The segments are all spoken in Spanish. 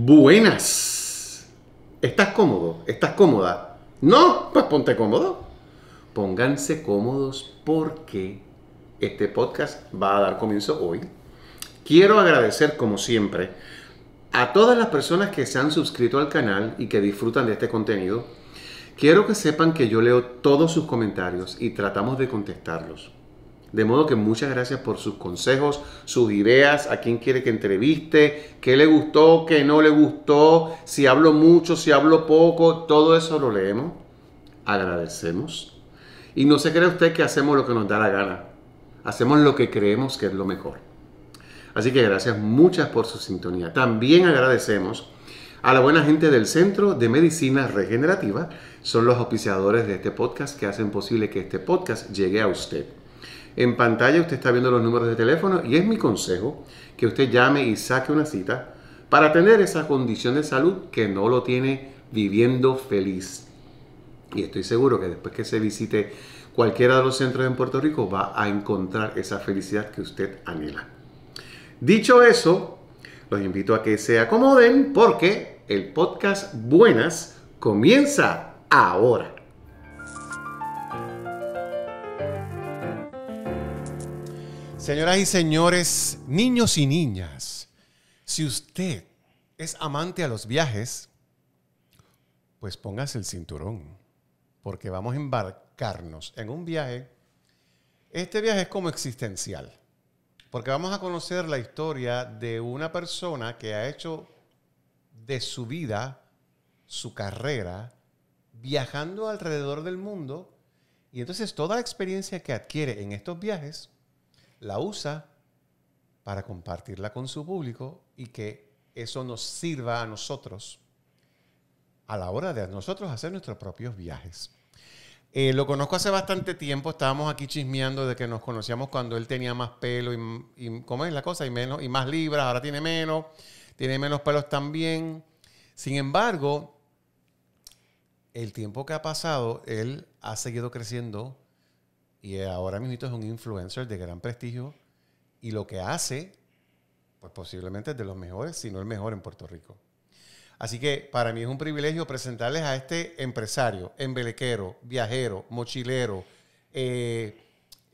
Buenas. ¿Estás cómodo? ¿Estás cómoda? No, pues ponte cómodo. Pónganse cómodos porque este podcast va a dar comienzo hoy. Quiero agradecer como siempre a todas las personas que se han suscrito al canal y que disfrutan de este contenido. Quiero que sepan que yo leo todos sus comentarios y tratamos de contestarlos. De modo que muchas gracias por sus consejos, sus ideas, a quién quiere que entreviste, qué le gustó, qué no le gustó, si hablo mucho, si hablo poco, todo eso lo leemos, agradecemos. Y no se cree usted que hacemos lo que nos da la gana, hacemos lo que creemos que es lo mejor. Así que gracias muchas por su sintonía. También agradecemos a la buena gente del Centro de Medicina Regenerativa, son los auspiciadores de este podcast que hacen posible que este podcast llegue a usted. En pantalla usted está viendo los números de teléfono y es mi consejo que usted llame y saque una cita para tener esa condición de salud que no lo tiene viviendo feliz. Y estoy seguro que después que se visite cualquiera de los centros en Puerto Rico va a encontrar esa felicidad que usted anhela. Dicho eso, los invito a que se acomoden porque el podcast Buenas comienza ahora. Señoras y señores, niños y niñas, si usted es amante a los viajes, pues póngase el cinturón, porque vamos a embarcarnos en un viaje. Este viaje es como existencial, porque vamos a conocer la historia de una persona que ha hecho de su vida, su carrera, viajando alrededor del mundo, y entonces toda la experiencia que adquiere en estos viajes, la usa para compartirla con su público y que eso nos sirva a nosotros a la hora de nosotros hacer nuestros propios viajes. Eh, lo conozco hace bastante tiempo, estábamos aquí chismeando de que nos conocíamos cuando él tenía más pelo y, y es la cosa? Y, menos, y más libras, ahora tiene menos, tiene menos pelos también. Sin embargo, el tiempo que ha pasado, él ha seguido creciendo y eh, ahora mismo es un influencer de gran prestigio y lo que hace, pues posiblemente es de los mejores, si no el mejor en Puerto Rico. Así que para mí es un privilegio presentarles a este empresario, embelequero, viajero, mochilero, eh,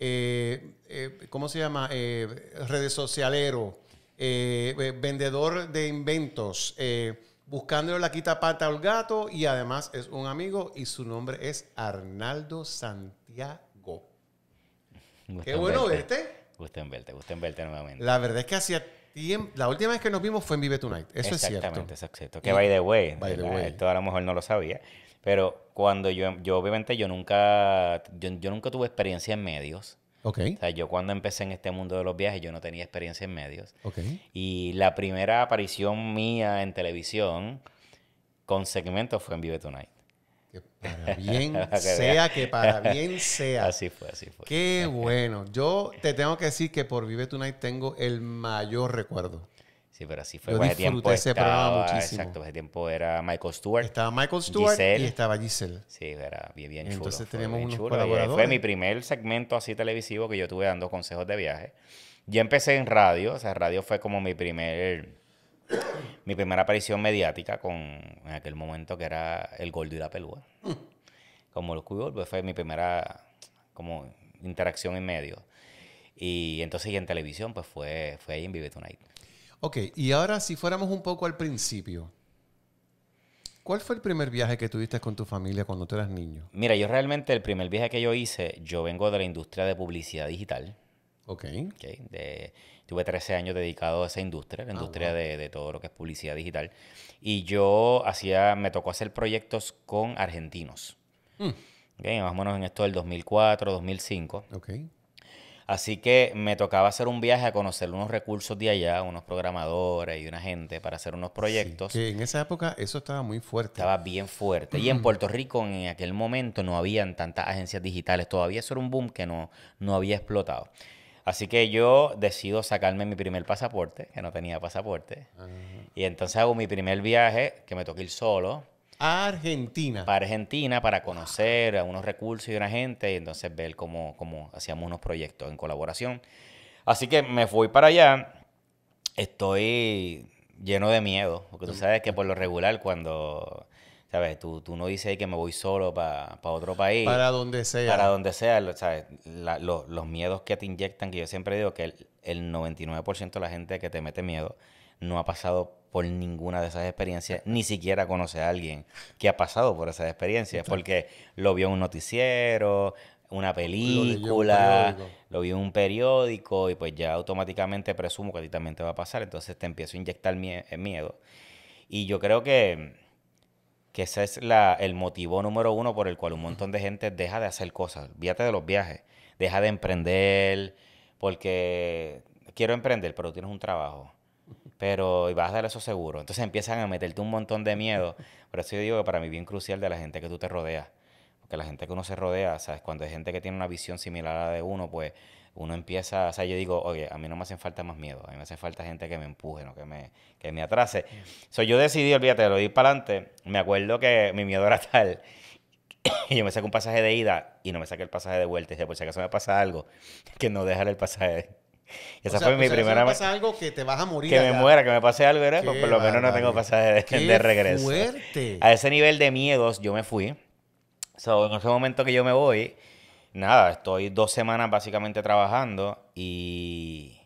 eh, ¿cómo se llama? redes socialero, vendedor de inventos, buscándole la quita pata al gato y además es un amigo y su nombre es Arnaldo Santiago. Qué bueno verte. Gusten verte, gusten verte nuevamente. La verdad es que hacía tiempo. La última vez que nos vimos fue en Vive Tonight. Eso es cierto. Exactamente, eso es cierto. Que by the way, way. Esto a lo mejor no lo sabía. Pero cuando yo, yo obviamente, yo nunca, nunca tuve experiencia en medios. Okay. O sea, yo cuando empecé en este mundo de los viajes, yo no tenía experiencia en medios. Okay. Y la primera aparición mía en televisión con segmentos fue en Vive Tonight. Que para bien sea, que para bien sea. Así fue, así fue. Qué bueno. Yo te tengo que decir que por Vive Tonight tengo el mayor recuerdo. Sí, pero así fue. Yo pues, disfruté ese programa muchísimo. Exacto, ese tiempo era Michael Stewart. Estaba Michael Stewart y estaba Giselle. Sí, era bien, bien chulo. Entonces teníamos unos Fue mi primer segmento así televisivo que yo tuve dando consejos de viaje. Yo empecé en radio, o sea, radio fue como mi primer mi primera aparición mediática con, en aquel momento, que era El Gordo y la Pelúa. Como el pues fue mi primera como interacción en medio. Y entonces, y en televisión, pues fue, fue ahí en Vive Tonight. Ok, y ahora si fuéramos un poco al principio, ¿cuál fue el primer viaje que tuviste con tu familia cuando tú eras niño? Mira, yo realmente el primer viaje que yo hice, yo vengo de la industria de publicidad digital. Ok. okay de, Tuve 13 años dedicado a esa industria, la industria de, todo lo que es publicidad digital. Y yo hacía, me tocó hacer proyectos con argentinos. Mm. Okay, más o menos en esto del 2004, 2005. Okay. Así que me tocaba hacer un viaje a conocer unos recursos de allá, unos programadores y una gente para hacer unos proyectos. Sí, que en esa época eso estaba muy fuerte. Estaba bien fuerte. Y en mm. Puerto Rico en aquel momento no habían tantas agencias digitales. Todavía eso era un boom que no, no había explotado. Así que yo decido sacarme mi primer pasaporte, que no tenía pasaporte. Y entonces hago mi primer viaje, que me toca ir solo. A Argentina. Para Argentina, para conocer a unos recursos y una gente, y entonces ver cómo, cómo hacíamos unos proyectos en colaboración. Así que me fui para allá. Estoy lleno de miedo, porque tú mm. sabes que por lo regular cuando Tú, no dices que me voy solo para otro país. Para donde sea. Para donde sea, los miedos que te inyectan, que yo siempre digo que el, 99% de la gente que te mete miedo no ha pasado por ninguna de esas experiencias, ni siquiera conoce a alguien que ha pasado por esas experiencias, porque lo vio en un noticiero, una película, lo, vio en un periódico, y pues ya automáticamente presumo que a ti también te va a pasar, entonces te empiezo a inyectar miedo. Y yo creo que que ese es la, el motivo número uno por el cual un montón de gente deja de hacer cosas. Víate de los viajes, deja de emprender, porque quiero emprender, pero tienes un trabajo. Pero y vas a dar eso seguro. Entonces empiezan a meterte un montón de miedo. Por eso yo digo que para mí es bien crucial de la gente que tú te rodeas. Porque la gente que uno se rodea, ¿sabes? Cuando hay gente que tiene una visión similar a la de uno, pues uno empieza, o sea, yo digo, oye, a mí no me hacen falta más miedo, a mí me hace falta gente que me empuje, no que me, que me atrase. So, yo decidí, olvídate, de lo di para adelante. Me acuerdo que mi miedo era tal. y yo me saqué un pasaje de ida y no me saqué el pasaje de vuelta. Y dije, por si acaso me pasa algo, que no dejar el pasaje. esa fue mi primera. Si algo que te vas a morir. Que me muera, que me pase algo, ¿verdad? Pues por lo menos no tengo pasaje de, de regreso. Fuerte. A ese nivel de miedos yo me fui. So, en ese momento que yo me voy, nada, estoy dos semanas básicamente trabajando y,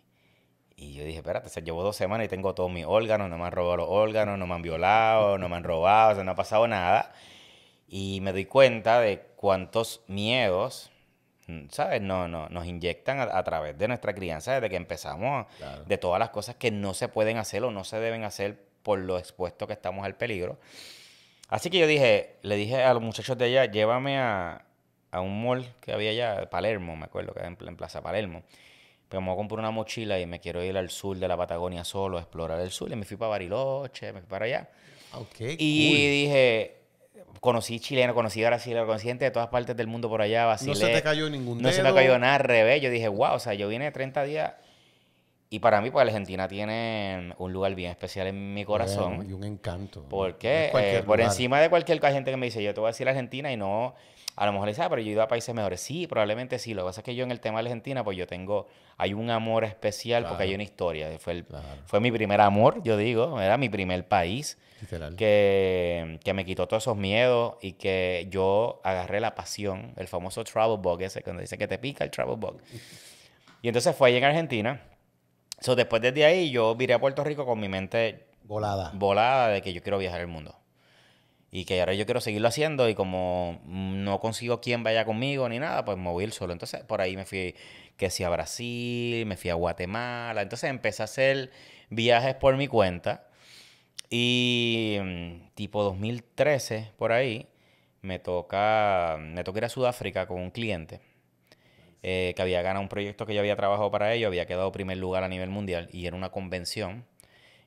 y yo dije, espérate, se llevo dos semanas y tengo todos mis órganos, no me han robado los órganos, no me han violado, no me han robado, o sea, no ha pasado nada. Y me doy cuenta de cuántos miedos, mm, ¿sabes? No, nos inyectan a, través de nuestra crianza desde que empezamos, de todas las cosas que no se pueden hacer o no se deben hacer por lo expuesto que estamos al peligro. Así que yo dije, le dije a los muchachos de allá, llévame a, a un mall que había allá, Palermo, me acuerdo, que era en, Plaza Palermo. Pero me voy a comprar una mochila y me quiero ir al sur de la Patagonia solo, a explorar el sur. Y me fui para Bariloche, me fui para allá. y dije, conocí chileno, conocí Brasil, conocí gente de todas partes del mundo por allá, vacilé. No se te cayó ningún dedo. No se me cayó nada, al revés. Yo dije, wow, o sea, yo vine 30 días y para mí, pues Argentina tiene un lugar bien especial en mi corazón. y un encanto. Eh, ¿Por qué? por encima de cualquier gente que me dice, yo te voy a decir Argentina y no, a lo mejor le dice, ah, pero yo he ido a países mejores. Sí, probablemente sí. Lo que pasa es que yo en el tema de Argentina, pues yo tengo, hay un amor especial porque hay una historia. Fue, fue mi primer amor, yo digo, era mi primer país. Que, que me quitó todos esos miedos y que yo agarré la pasión, el famoso travel bug ese, cuando dice que te pica el travel bug. Y entonces fue allí en Argentina después de ahí, yo viré a Puerto Rico con mi mente volada. Volada de que yo quiero viajar el mundo. Y que ahora yo quiero seguirlo haciendo y como no consigo quien vaya conmigo ni nada, pues me voy el solo. Entonces por ahí me fui, que sí a Brasil, me fui a Guatemala. Entonces empecé a hacer viajes por mi cuenta. Y mm, tipo 2013, por ahí, me toca, me toca ir a Sudáfrica con un cliente. Eh, que había ganado un proyecto que yo había trabajado para ellos, había quedado primer lugar a nivel mundial y era una convención.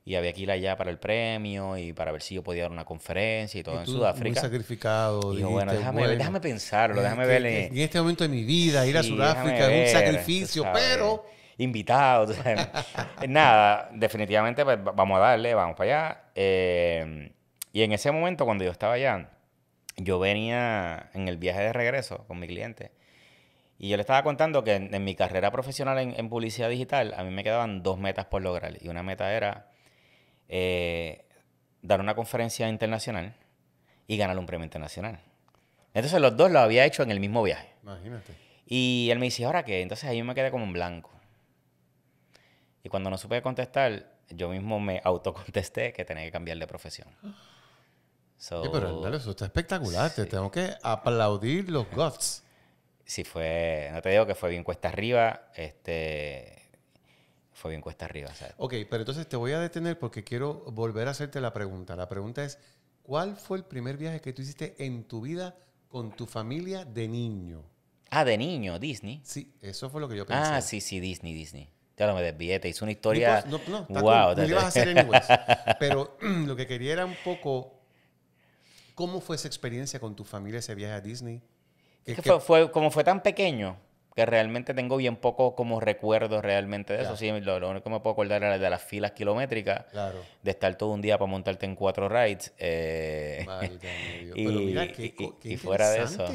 Y había que ir allá para el premio y para ver si yo podía dar una conferencia y todo en Sudáfrica. sacrificado. Y bueno, déjame, bueno, déjame pensarlo, eh, déjame ver. En este momento de mi vida, ir a Sudáfrica es un sacrificio, pero. Invitado, Nada, definitivamente pues, vamos a darle, vamos para allá. Eh, y en ese momento, cuando yo estaba allá, yo venía en el viaje de regreso con mi cliente y yo le estaba contando que en, mi carrera profesional en, publicidad digital, a mí me quedaban dos metas por lograr. Y una meta era eh, dar una conferencia internacional y ganar un premio internacional. Entonces los dos lo había hecho en el mismo viaje. Imagínate. Y él me dice, ¿ahora qué? Entonces ahí me quedé como en blanco. Y cuando no supe contestar, yo mismo me autocontesté que tenía que cambiar de profesión. sí, pero dale, eso está espectacular. Te tengo que aplaudir los guts. Sí, fue, no te digo que fue bien cuesta arriba, este, fue bien cuesta arriba. ¿sabes? Ok, pero entonces te voy a detener porque quiero volver a hacerte la pregunta. La pregunta es, ¿cuál fue el primer viaje que tú hiciste en tu vida con tu familia de niño? Ah, de niño, Disney. Sí, eso fue lo que yo ah, pensé. Ah, sí, sí, Disney, Disney. Ya no me desvié, te hice una historia. No, no, no wow, ibas a hacer en inglés. Pero lo que quería era un poco, ¿cómo fue esa experiencia con tu familia, ese viaje a Disney? fue, como fue tan pequeño, que realmente tengo bien poco como recuerdo realmente de eso. Sí, lo, único que me puedo acordar era de las filas kilométricas, de estar todo un día para montarte en cuatro rides. Eh, y, Pero mira, que fuera de eso.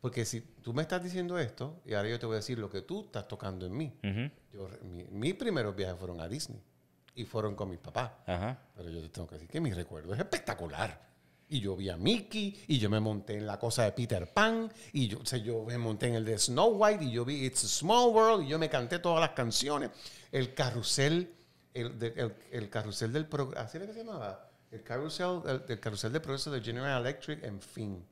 Porque si tú me estás diciendo esto, y ahora yo te voy a decir lo que tú estás tocando en mí. mis primeros viajes fueron a Disney y fueron con mis papás. Pero yo te tengo que decir que mi recuerdo es espectacular y yo vi a Mickey, y yo me monté en la cosa de Peter Pan, y yo, o yo me monté en el de Snow White, y yo vi It's a Small World, y yo me canté todas las canciones. El carrusel, el, carrusel del progreso, ¿así que se llamaba? El carrusel, carrusel del progreso de General Electric, en fin.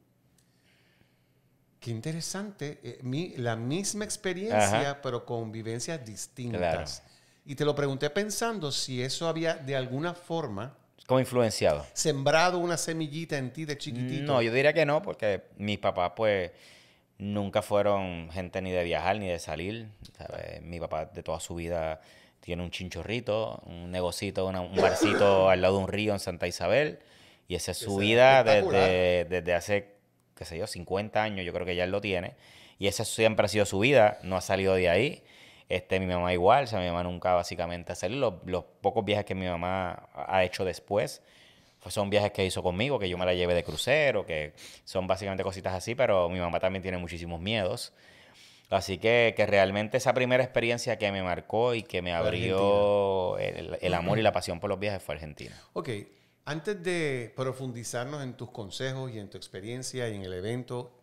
Qué interesante, eh, la misma experiencia, pero con vivencias distintas. Y te lo pregunté pensando si eso había de alguna forma ¿Cómo influenciado? ¿Sembrado una semillita en ti de chiquitito? No, yo diría que no, porque mis papás, pues, nunca fueron gente ni de viajar ni de salir. Mi papá de toda su vida tiene un chinchorrito, un negocito, un barcito al lado de un río en Santa Isabel. Y esa es su vida desde, desde hace, qué sé yo, 50 años, yo creo que ya él lo tiene. Y esa siempre ha sido su vida, no ha salido de ahí. Este, mi mamá igual, o sea, mi mamá nunca básicamente hacerlo los, los pocos viajes que mi mamá ha hecho después. Pues son viajes que hizo conmigo, que yo me la llevé de crucero, que son básicamente cositas así, pero mi mamá también tiene muchísimos miedos. Así que, que realmente esa primera experiencia que me marcó y que me abrió el, el, amor y la pasión por los viajes fue Argentina. Ok, antes de profundizarnos en tus consejos y en tu experiencia y en el evento,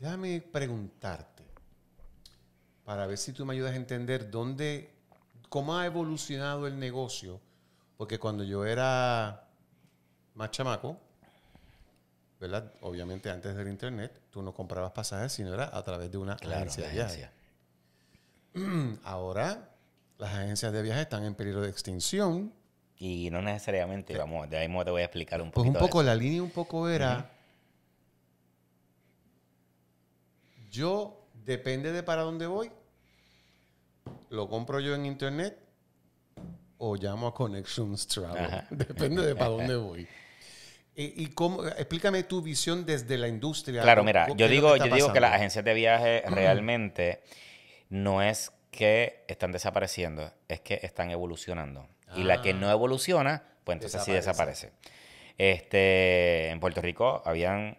déjame preguntarte para ver si tú me ayudas a entender dónde, cómo ha evolucionado el negocio. Porque cuando yo era más chamaco, ¿verdad? Obviamente antes del internet, tú no comprabas pasajes, sino era a través de una agencia de viajes. Ahora las agencias de viajes están en peligro de extinción. Y no necesariamente, vamos, de ahí mismo te voy a explicar un pues poco. un poco, la línea un poco era, yo depende de para dónde voy, ¿lo compro yo en internet o llamo a Connections Travel? Depende de para dónde voy. Eh, ¿Y, cómo, explícame tu visión desde la industria. Claro, mira, yo digo, yo digo que las agencias de viaje realmente no es que están desapareciendo, es que están evolucionando. y la que no ah. evoluciona, pues entonces sí desaparece. Este, en Puerto Rico habían,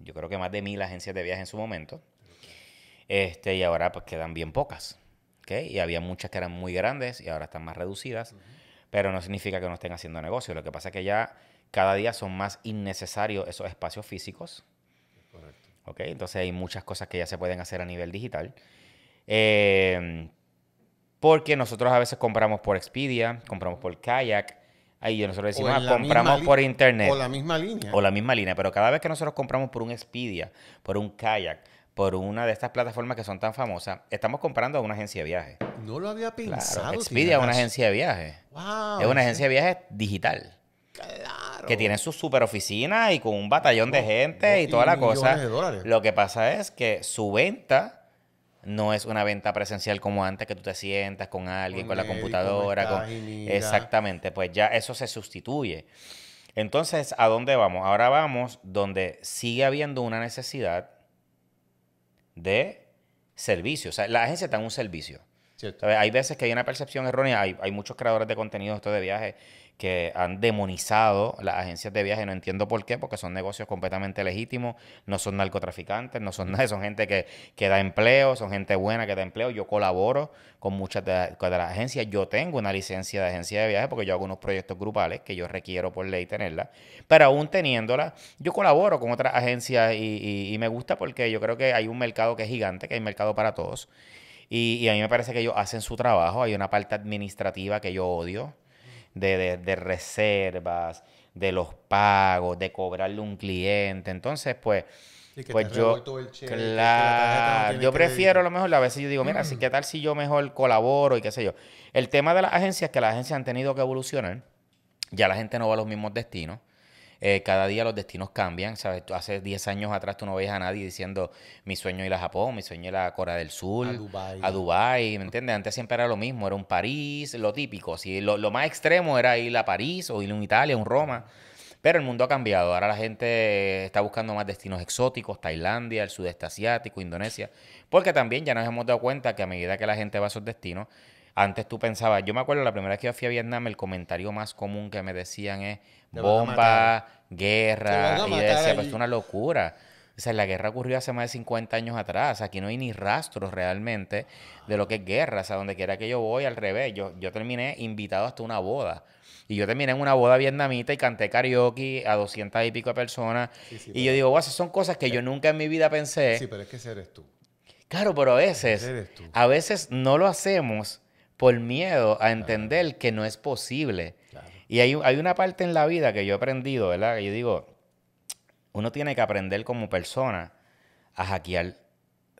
yo creo que más de mil agencias de viaje en su momento. Este, y ahora pues quedan bien pocas. Y había muchas que eran muy grandes y ahora están más reducidas, pero no significa que no estén haciendo negocio. Lo que pasa es que ya cada día son más innecesarios esos espacios físicos. Correcto. Entonces hay muchas cosas que ya se pueden hacer a nivel digital. Em, porque nosotros a veces compramos por Expedia, compramos por Kayak, Ahí nosotros decimos, ah, compramos por internet. O la misma línea. O la misma línea, pero cada vez que nosotros compramos por un Expedia, por un kayak, por una de estas plataformas que son tan famosas, estamos comprando a una agencia de viajes. No lo había pensado. Expedia una agencia de viajes. es una agencia de viajes digital. Claro. Que tiene su super oficina y con un batallón de oh, gente oh, y, toda la cosa. lo que pasa es que su venta no es una venta presencial como antes que tú te sientas con alguien, con, la computadora. Con... Exactamente, pues ya eso se sustituye. Entonces, ¿a dónde vamos? Ahora vamos donde sigue habiendo una necesidad de servicio. O sea, la agencia está en un servicio. Hay veces que hay una percepción errónea. Hay, hay muchos creadores de contenido esto de viajes que han demonizado las agencias de viaje, no entiendo por qué, porque son negocios completamente legítimos, no son narcotraficantes, no son nada, son gente que, da empleo, son gente buena que da empleo, yo colaboro con muchas de, las agencias, yo tengo una licencia de agencia de viaje porque yo hago unos proyectos grupales que yo requiero por ley tenerla, pero aún teniéndola, yo colaboro con otras agencias y, me gusta porque yo creo que hay un mercado que es gigante, que hay mercado para todos. Y, y, a mí me parece que ellos hacen su trabajo. Hay una parte administrativa que yo odio de, reservas, de los pagos, de cobrarle un cliente. Entonces, pues, pues yo, yo prefiero a lo mejor, a veces yo digo, mira, ¿qué tal si yo mejor colaboro y qué sé yo? El tema de las agencias, que las agencias han tenido que evolucionar, ya la gente no va a los mismos destinos. Eh, cada día los destinos cambian, ¿sabes? hace 10 años atrás tú no veías a nadie diciendo mi sueño ir a Japón, mi sueño ir a Corea del Sur, a Dubái, Dubai, ¿me entiendes? Antes siempre era lo mismo, era un París, lo típico. Si lo, más extremo era ir a París o ir a un Italia, un Roma. Pero el mundo ha cambiado. Ahora la gente está buscando más destinos exóticos, Tailandia, el sudeste asiático, Indonesia, porque también ya nos hemos dado cuenta que a medida que la gente va a esos destinos, antes tú pensabas, yo me acuerdo la primera vez que yo fui a Vietnam, el comentario más común que me decían es bomba, guerra. Y decía, pues es una locura. O sea, la guerra ocurrió hace más de 50 años atrás. Aquí no hay ni rastros realmente de lo que es guerra. O sea, donde quiera que yo voy, al revés. Yo, terminé invitado hasta una boda. Y yo terminé en una boda vietnamita y canté karaoke a 200 y pico de personas. y yo digo, esas son cosas que yo eh, nunca en mi vida pensé. Sí, pero es que ese eres tú. Claro, pero a veces, a veces no lo hacemos por miedo a entender que no es posible. Y hay, hay, una parte en la vida que yo he aprendido, ¿verdad? Que yo digo, uno tiene que aprender como persona a hackear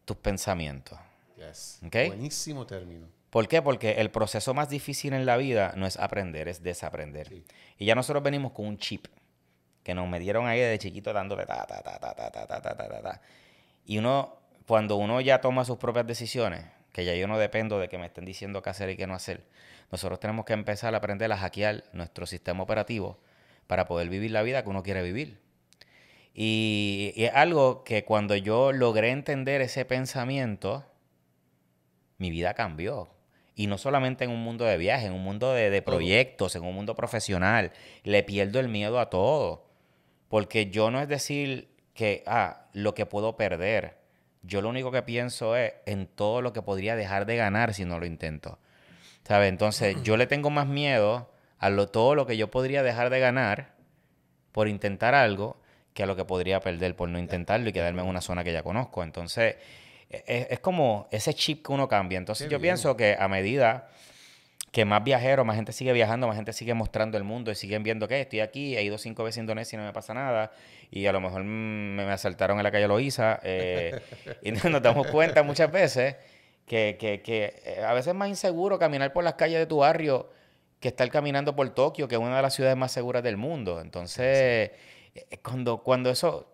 tus pensamientos. Yes. ¿Okay? Buenísimo término. ¿Por qué? Porque el proceso más difícil en la vida no es aprender, es desaprender. Y ya nosotros venimos con un chip que nos metieron ahí de chiquito dándole ta, ta, ta, ta, ta, ta, ta, ta, ta. Y uno, cuando uno ya toma sus propias decisiones, que ya yo no dependo de que me estén diciendo qué hacer y qué no hacer. Nosotros tenemos que empezar a aprender a hackear nuestro sistema operativo para poder vivir la vida que uno quiere vivir. Y, es algo que cuando yo logré entender ese pensamiento, mi vida cambió. Y no solamente en un mundo de viajes, en un mundo de, proyectos, en un mundo profesional. Le pierdo el miedo a todo. Porque yo no es decir que, ah, lo que puedo perder yo lo único que pienso es en todo lo que podría dejar de ganar si no lo intento. ¿Sabes? Entonces, yo le tengo más miedo a lo, todo lo que yo podría dejar de ganar por intentar algo que a lo que podría perder por no intentarlo y quedarme en una zona que ya conozco. Entonces, e, e, es, como ese chip que uno cambia. Entonces, yo pienso que a medida que más viajeros, más gente sigue viajando, más gente sigue mostrando el mundo y siguen viendo que estoy aquí, he ido cinco veces a Indonesia y no me pasa nada, y a lo mejor mm, me, asaltaron en la calle Loíza, eh, y nos damos cuenta muchas veces que, eh, a veces es más inseguro caminar por las calles de tu barrio que estar caminando por Tokio, que es una de las ciudades más seguras del mundo. Entonces, eh, cuando, cuando eso,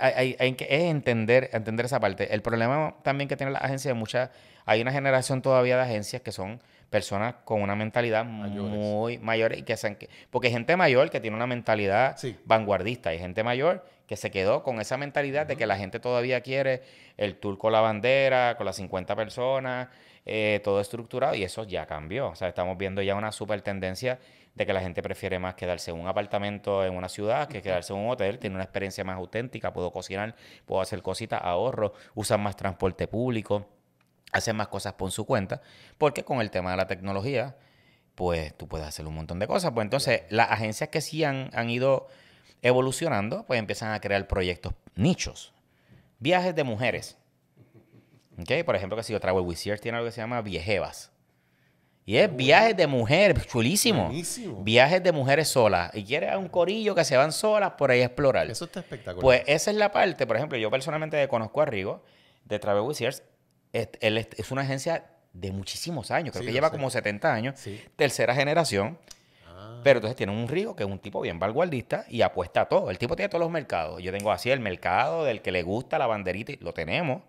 hay, hay, entender, entender esa parte. El problema también que tiene la agencia de muchas, hay una generación todavía de agencias que son personas con una mentalidad muy mayor y que se porque hay gente mayor que tiene una mentalidad vanguardista, hay gente mayor que se quedó con esa mentalidad de que la gente todavía quiere el tour con la bandera, con las 50 personas, eh, todo estructurado y eso ya cambió. O sea, estamos viendo ya una super tendencia de que la gente prefiere más quedarse en un apartamento en una ciudad que quedarse en un hotel, tiene una experiencia más auténtica, puedo cocinar, puedo hacer cositas, ahorro, usan más transporte público hacer más cosas por su cuenta, porque con el tema de la tecnología, pues tú puedes hacer un montón de cosas. Pues entonces, las agencias que sí han, han ido evolucionando, pues empiezan a crear proyectos nichos. Viajes de mujeres. ¿Okay? Por ejemplo, que si yo Travel tiene algo que se llama viejevas. Y es viajes de mujeres chulísimo. Viajes de mujeres solas. Y quieres a un corillo que se van solas por ahí a explorar. Eso está espectacular. Pues esa es la parte, por ejemplo, yo personalmente conozco a Rigo de Travel Wizards es, es, una agencia de muchísimos años, creo que lleva como 70 años, tercera generación. Ah. Pero entonces tiene un río que es un tipo bien valguardista y apuesta a todo. El tipo tiene todos los mercados. Yo tengo así el mercado del que le gusta la banderita, y lo tenemos.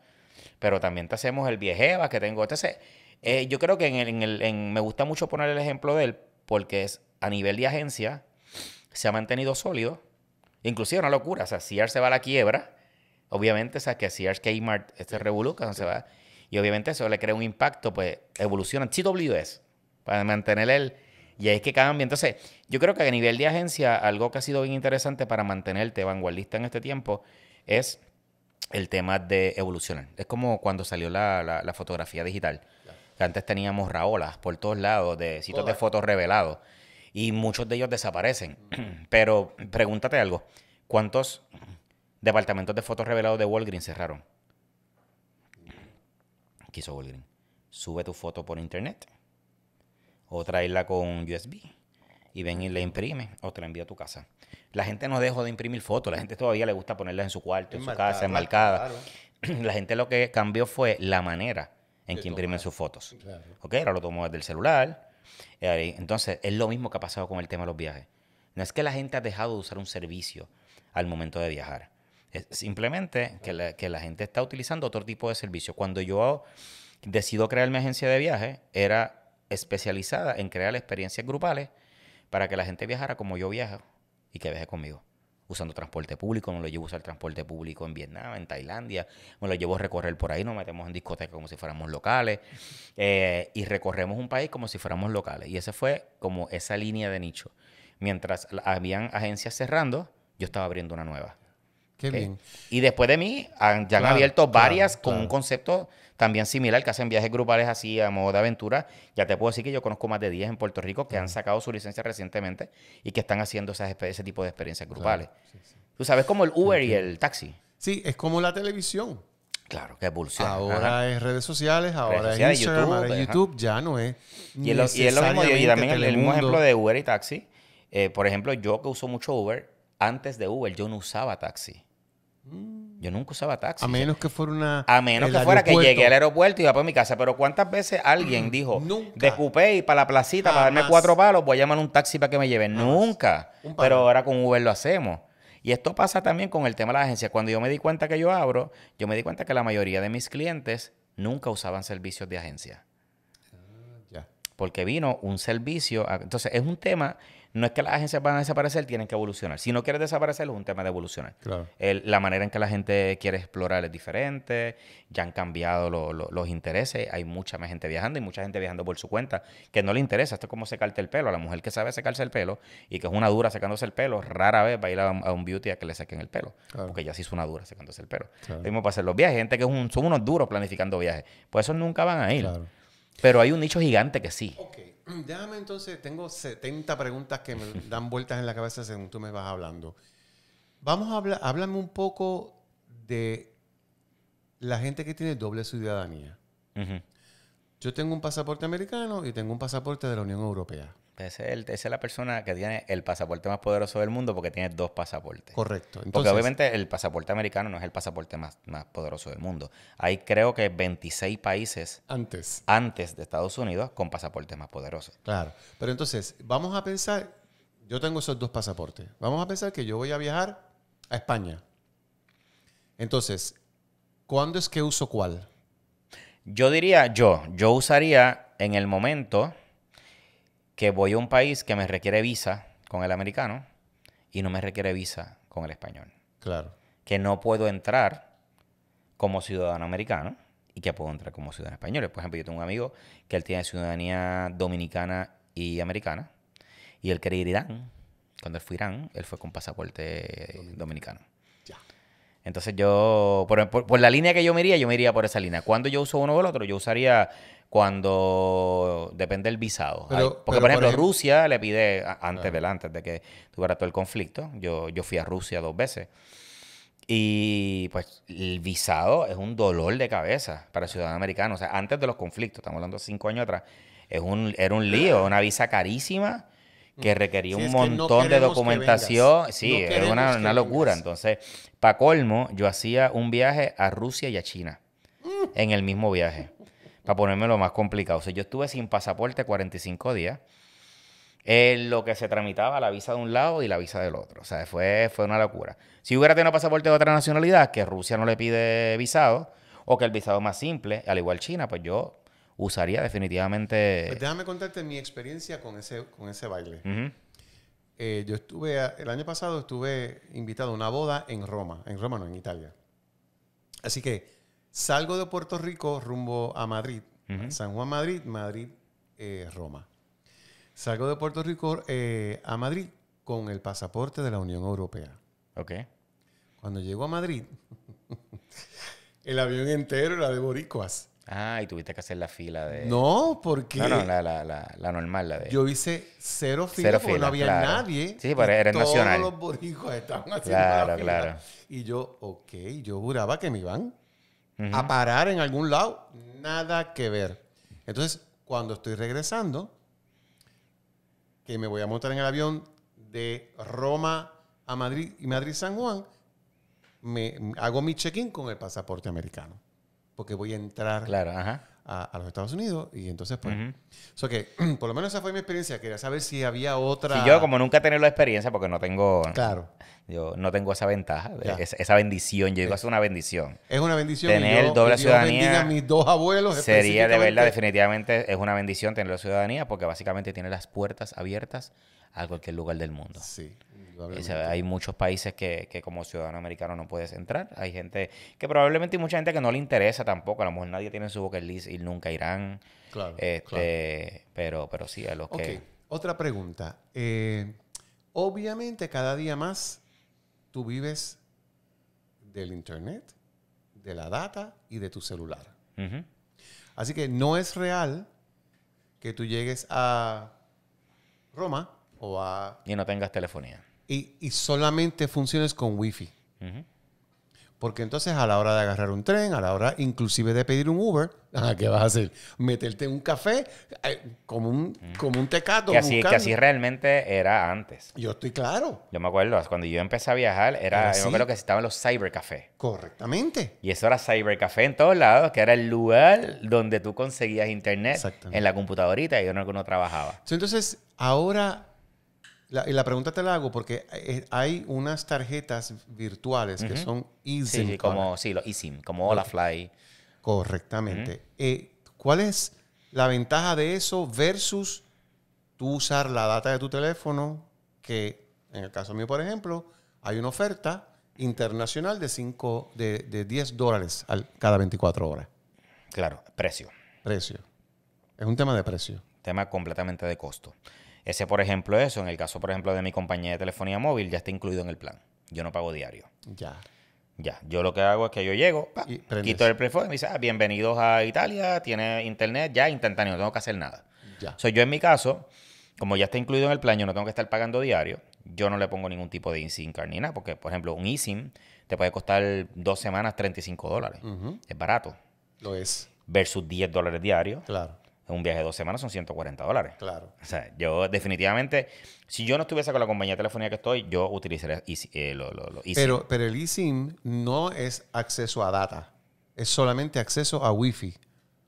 Pero también te hacemos el viejeva que tengo. Entonces, eh, yo creo que en me gusta mucho poner el ejemplo de él porque es, a nivel de agencia se ha mantenido sólido. Inclusive una locura. O sea, Sears se va a la quiebra. Obviamente, o sea, que Sears Kmart, este revolucan, se va. Y obviamente eso le crea un impacto, pues evolucionan. es para mantener el... Y ahí es que cambia. Entonces, yo creo que a nivel de agencia, algo que ha sido bien interesante para mantenerte vanguardista en este tiempo es el tema de evolucionar. Es como cuando salió la, fotografía digital. Que antes teníamos raolas por todos lados de sitios de fotos revelados. Y muchos de ellos desaparecen. Pero pregúntate algo. ¿Cuántos departamentos de fotos revelados de Walgreens cerraron? hizo Sube tu foto por internet o traerla con USB y ven y la imprime o te la envía a tu casa. La gente no dejó de imprimir fotos, la gente todavía le gusta ponerlas en su cuarto, en su casa, enmarcada. La gente lo que cambió fue la manera en que imprimen sus fotos. Ahora lo tomó desde el celular. Eh, entonces, es lo mismo que ha pasado con el tema de los viajes. No es que la gente ha dejado de usar un servicio al momento de viajar simplemente que la, gente está utilizando otro tipo de servicio. Cuando yo decido crear mi agencia de viaje, era especializada en crear experiencias grupales para que la gente viajara como yo viajo y que viaje conmigo. Usando transporte público, me lo llevo a usar transporte público en Vietnam, en Tailandia, me lo llevo a recorrer por ahí, nos metemos en discotecas como si fuéramos locales eh, y recorremos un país como si fuéramos locales. Y esa fue como esa línea de nicho. Mientras habían agencias cerrando, yo estaba abriendo una nueva. Qué eh, bien. Y después de mí ah, ya han abierto varias con un concepto también similar, que hacen viajes grupales así a modo de aventura. Ya te puedo decir que yo conozco más de 10 en Puerto Rico que han sacado su licencia recientemente y que están haciendo esas, ese tipo de experiencias grupales. Tú sabes, como el Uber y el taxi. Sí, es como la televisión. Claro, que evoluciona. Ahora es redes sociales, ahora es YouTube, ahora YouTube, ya no es. Y, el, y es lo mismo, y también el, mismo ejemplo de Uber y taxi. Eh, por ejemplo, yo que uso mucho Uber, antes de Uber yo no usaba taxi nunca usaba taxi. A menos que fuera una. A menos que fuera que llegué al aeropuerto y iba por mi casa. Pero ¿cuántas veces alguien mm, dijo, nunca. de cupé y para la placita, para darme cuatro palos, voy a llamar un taxi para que me lleven? Nunca. Pero ahora con Uber lo hacemos. Y esto pasa también con el tema de la agencia Cuando yo me di cuenta que yo abro, yo me di cuenta que la mayoría de mis clientes nunca usaban servicios de agencia. Ah, Porque vino un servicio. Entonces, es un tema no es que las agencias van a desaparecer, tienen que evolucionar. Si no quieres desaparecer, es un tema de evolucionar. la manera en que la gente quiere explorar es diferente, ya han cambiado los intereses, hay mucha más gente viajando y mucha gente viajando por su cuenta que no le interesa. Esto es como secarte el pelo. A la mujer que sabe secarse el pelo y que es una dura secándose el pelo, rara vez va a ir a, un beauty a que le saquen el pelo, porque ya sí es una dura secándose el pelo. Lo mismo pasa en los viajes, gente que son unos duros planificando viajes, pues eso nunca van a ir. Pero hay un nicho gigante que sí. Okay. Mm, déjame entonces, tengo 70 preguntas que me dan vueltas en la cabeza según tú me vas hablando. Vamos a hablar, háblame un poco de la gente que tiene doble ciudadanía. Yo tengo un pasaporte americano y tengo un pasaporte de la Unión Europea es esa es la persona que tiene el pasaporte más poderoso del mundo porque tiene dos pasaportes. Correcto. porque obviamente el pasaporte americano no es el pasaporte más, más poderoso del mundo. Hay creo que 26 países antes. antes de Estados Unidos con pasaportes más poderosos. Claro. Pero entonces, vamos a pensar, yo tengo esos dos pasaportes. Vamos a pensar que yo voy a viajar a España. Entonces, ¿cuándo es que uso cuál? Yo diría, yo, yo usaría en el momento que voy a un país que me requiere visa con el americano y no me requiere visa con el español. Claro. Que no puedo entrar como ciudadano americano y que puedo entrar como ciudadano español. Por ejemplo, yo tengo un amigo que él tiene ciudadanía dominicana y americana y él quería ir a Irán. Cuando él fue Irán, él fue con pasaporte dominicano. Ya. Entonces yo, por, por, la línea que yo me iría, yo me iría por esa línea. Cuando yo uso uno o el otro, yo usaría cuando depende del visado. porque, por ejemplo, Rusia le pide, ah. antes, de que tuviera todo el conflicto, yo, yo fui a Rusia dos veces. Y pues el visado es un dolor de cabeza para el ciudadano americano. O sea, antes de los conflictos, estamos hablando cinco años atrás, es un, era un lío, una visa carísima que requería un montón de documentación. Sí, era una, locura. Entonces, para colmo, yo hacía un viaje a Rusia y a China mm. en el mismo viaje para ponerme lo más complicado. O sea, yo estuve sin pasaporte 45 días. En lo que se tramitaba la visa de un lado y la visa del otro. O sea, fue, fue una locura. Si hubiera tenido pasaporte de otra nacionalidad, que Rusia no le pide visado, o que el visado más simple, al igual China, pues yo usaría definitivamente. Pues déjame contarte mi experiencia con ese, con ese baile. Eh, yo estuve, el año pasado estuve invitado a una boda en Roma, en Roma no, en Italia. Así que Salgo de Puerto Rico rumbo a Madrid. San Juan, Madrid, Madrid, eh, Roma. Salgo de Puerto Rico eh, a Madrid con el pasaporte de la Unión Europea. Ok. Cuando llego a Madrid, el avión entero era de boricuas. Ah, y tuviste que hacer la fila de... No, porque... No, no, la, la, la, normal, la de... Yo hice cero fila porque no había nadie. Sí, pero era nacional. Todos los boricuas estaban haciendo la fila. Y yo, ok, yo juraba que me iban a parar en algún lado, nada que ver. Entonces, cuando estoy regresando, que me voy a montar en el avión de Roma a Madrid y Madrid-San Juan, me hago mi check-in con el pasaporte americano, porque voy a entrar claro, ajá a, los Estados Unidos y entonces pues... eso que, por lo menos esa fue mi experiencia. Quería saber si había otra... Si yo, como nunca tener la experiencia, porque no tengo, Claro. yo no tengo esa ventaja, esa bendición, yo digo, es una bendición. Es una bendición. Tener doble ciudadanía a mis dos abuelos. Sería de verdad, definitivamente es una bendición tener la ciudadanía porque básicamente tiene las puertas abiertas a cualquier lugar del mundo. Sí hay muchos países que, como ciudadano americano no puedes entrar. Hay gente que probablemente hay mucha gente que no le interesa tampoco. A lo mejor nadie tiene su bucket list y nunca irán. Claro, este, Pero, pero sí, a los que... Otra pregunta. Eh, obviamente cada día más tú vives del internet, de la data y de tu celular. Así que no es real que tú llegues a Roma o a... Y no tengas telefonía y, solamente funciones con wifi. Porque entonces a la hora de agarrar un tren, a la hora inclusive de pedir un Uber, ah, ¿qué vas a hacer? Meterte en un café eh, como, un, como un tecato. Que así, que así, realmente era antes. Yo estoy claro. Yo me acuerdo, cuando yo empecé a viajar, era, yo me se que estaban los cybercafés. Correctamente. Y eso era cybercafé en todos lados, que era el lugar donde tú conseguías internet en la computadorita y yo que uno trabajaba. Entonces, ahora la, y la pregunta te la hago porque eh, eh, hay unas tarjetas virtuales que son eSIM. Sí, como, sí, los eSIM, como Olafly. Correctamente. Eh, ¿Cuál es la ventaja de eso versus tú usar la data de tu teléfono? Que en el caso mío, por ejemplo, hay una oferta internacional de, cinco, de, 10 dólares cada 24 horas. Claro, precio. Precio. Es un tema de precio. Tema completamente de costo. Ese, por ejemplo, eso, en el caso, por ejemplo, de mi compañía de telefonía móvil, ya está incluido en el plan. Yo no pago diario. Ya. Ya. Yo lo que hago es que yo llego, quito el prefijo y me dice, ah, bienvenidos a Italia, tiene internet, ya instantáneo, no tengo que hacer nada. Ya. sea, yo en mi caso, como ya está incluido en el plan, yo no tengo que estar pagando diario. Yo no le pongo ningún tipo de eSIM card ni nada, porque, por ejemplo, un eSIM te puede costar dos semanas 35 dólares. Es barato. Lo es. Versus 10 dólares diarios. Claro un viaje de dos semanas son 140 dólares. Claro. O sea, yo definitivamente, si yo no estuviese con la compañía de telefonía que estoy, yo utilizaría el eh, e Pero, pero el eSIM no es acceso a data, es solamente acceso a Wi-Fi.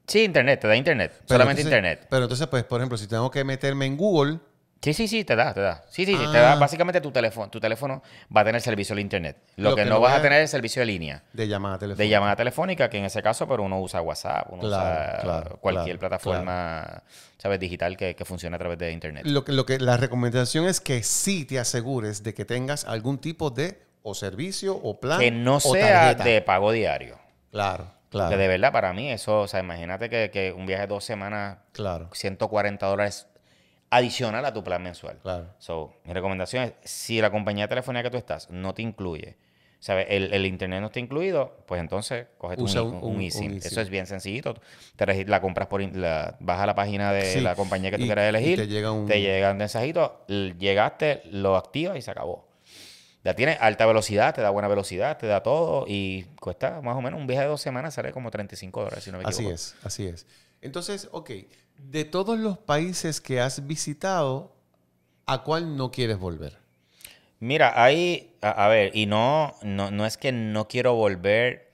Sí, internet, te da internet, solamente internet. Pero entonces, pues, por ejemplo, si tengo que meterme en Google, Sí, sí, sí, te da, te da. Sí, sí, sí te da. Ah. Básicamente tu teléfono, tu teléfono va a tener servicio de internet. Lo, que, no vas a tener es servicio de línea. De llamada telefónica. De llamada telefónica, que en ese caso, pero uno usa WhatsApp, uno usa cualquier plataforma, ¿sabes? Digital que, funcione a través de internet. Lo que, lo que, la recomendación es que sí te asegures de que tengas algún tipo de o servicio o plan. Que no sea de pago diario. Claro. Claro. de verdad, para mí, eso, o sea, imagínate que, un viaje de dos semanas, claro. 140 dólares adicional a tu plan mensual. Claro. So, mi recomendación es, si la compañía de telefonía que tú estás no te incluye, ¿sabes? El, internet no está incluido, pues entonces coge un, un, Eso es bien sencillito. la compras por... La, vas a la página de la compañía que tú quieras elegir. te llega un... mensajito. Llegaste, lo activas y se acabó. Ya tiene alta velocidad, te da buena velocidad, te da todo y cuesta más o menos un viaje de dos semanas, sale como 35 dólares, si no Así es, así es. Entonces, ok, de todos los países que has visitado, ¿a cuál no quieres volver? Mira, ahí, a, ver, y no, no, es que no quiero volver,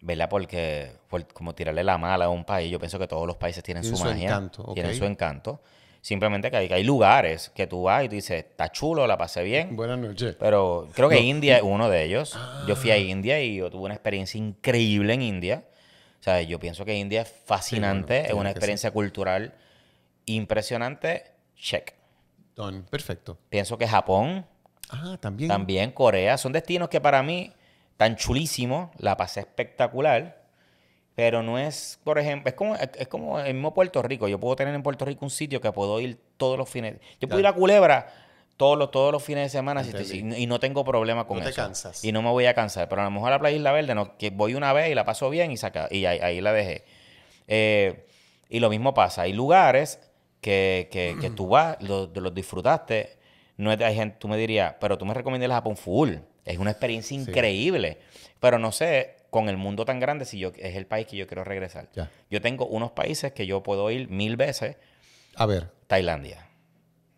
¿verdad? Porque como tirarle la mala a un país, yo pienso que todos los países tienen, su, magia, tienen su encanto. Simplemente que hay, lugares que tú vas y tú dices, está chulo, la pasé bien. Buenas noches. Pero creo que India es uno de ellos. Yo fui a ah. India y yo tuve una experiencia increíble en India. O sea, yo pienso que India es fascinante, es una experiencia cultural impresionante. Check. Perfecto. Pienso que Japón. Ah, también. Corea. Son destinos que para mí tan chulísimos. La pasé espectacular. Pero no es, por ejemplo, es como, es como el mismo Puerto Rico. Yo puedo tener en Puerto Rico un sitio que puedo ir todos los fines. Yo puedo ir a Culebra todos los, fines de semana y no tengo problema con eso. Cansas. Y no me voy a cansar. Pero a lo mejor a la Playa Isla Verde no, que voy una vez y la paso bien y y ahí, la dejé. Eh, y lo mismo pasa. Hay lugares que, tú vas, los disfrutaste. No hay gente, tú me dirías, pero tú me recomiendas el Japón Full. Es una experiencia increíble. Pero no sé, con el mundo tan grande, si yo es el país que yo quiero regresar. Yo tengo unos países que yo puedo ir mil veces. A ver. Tailandia.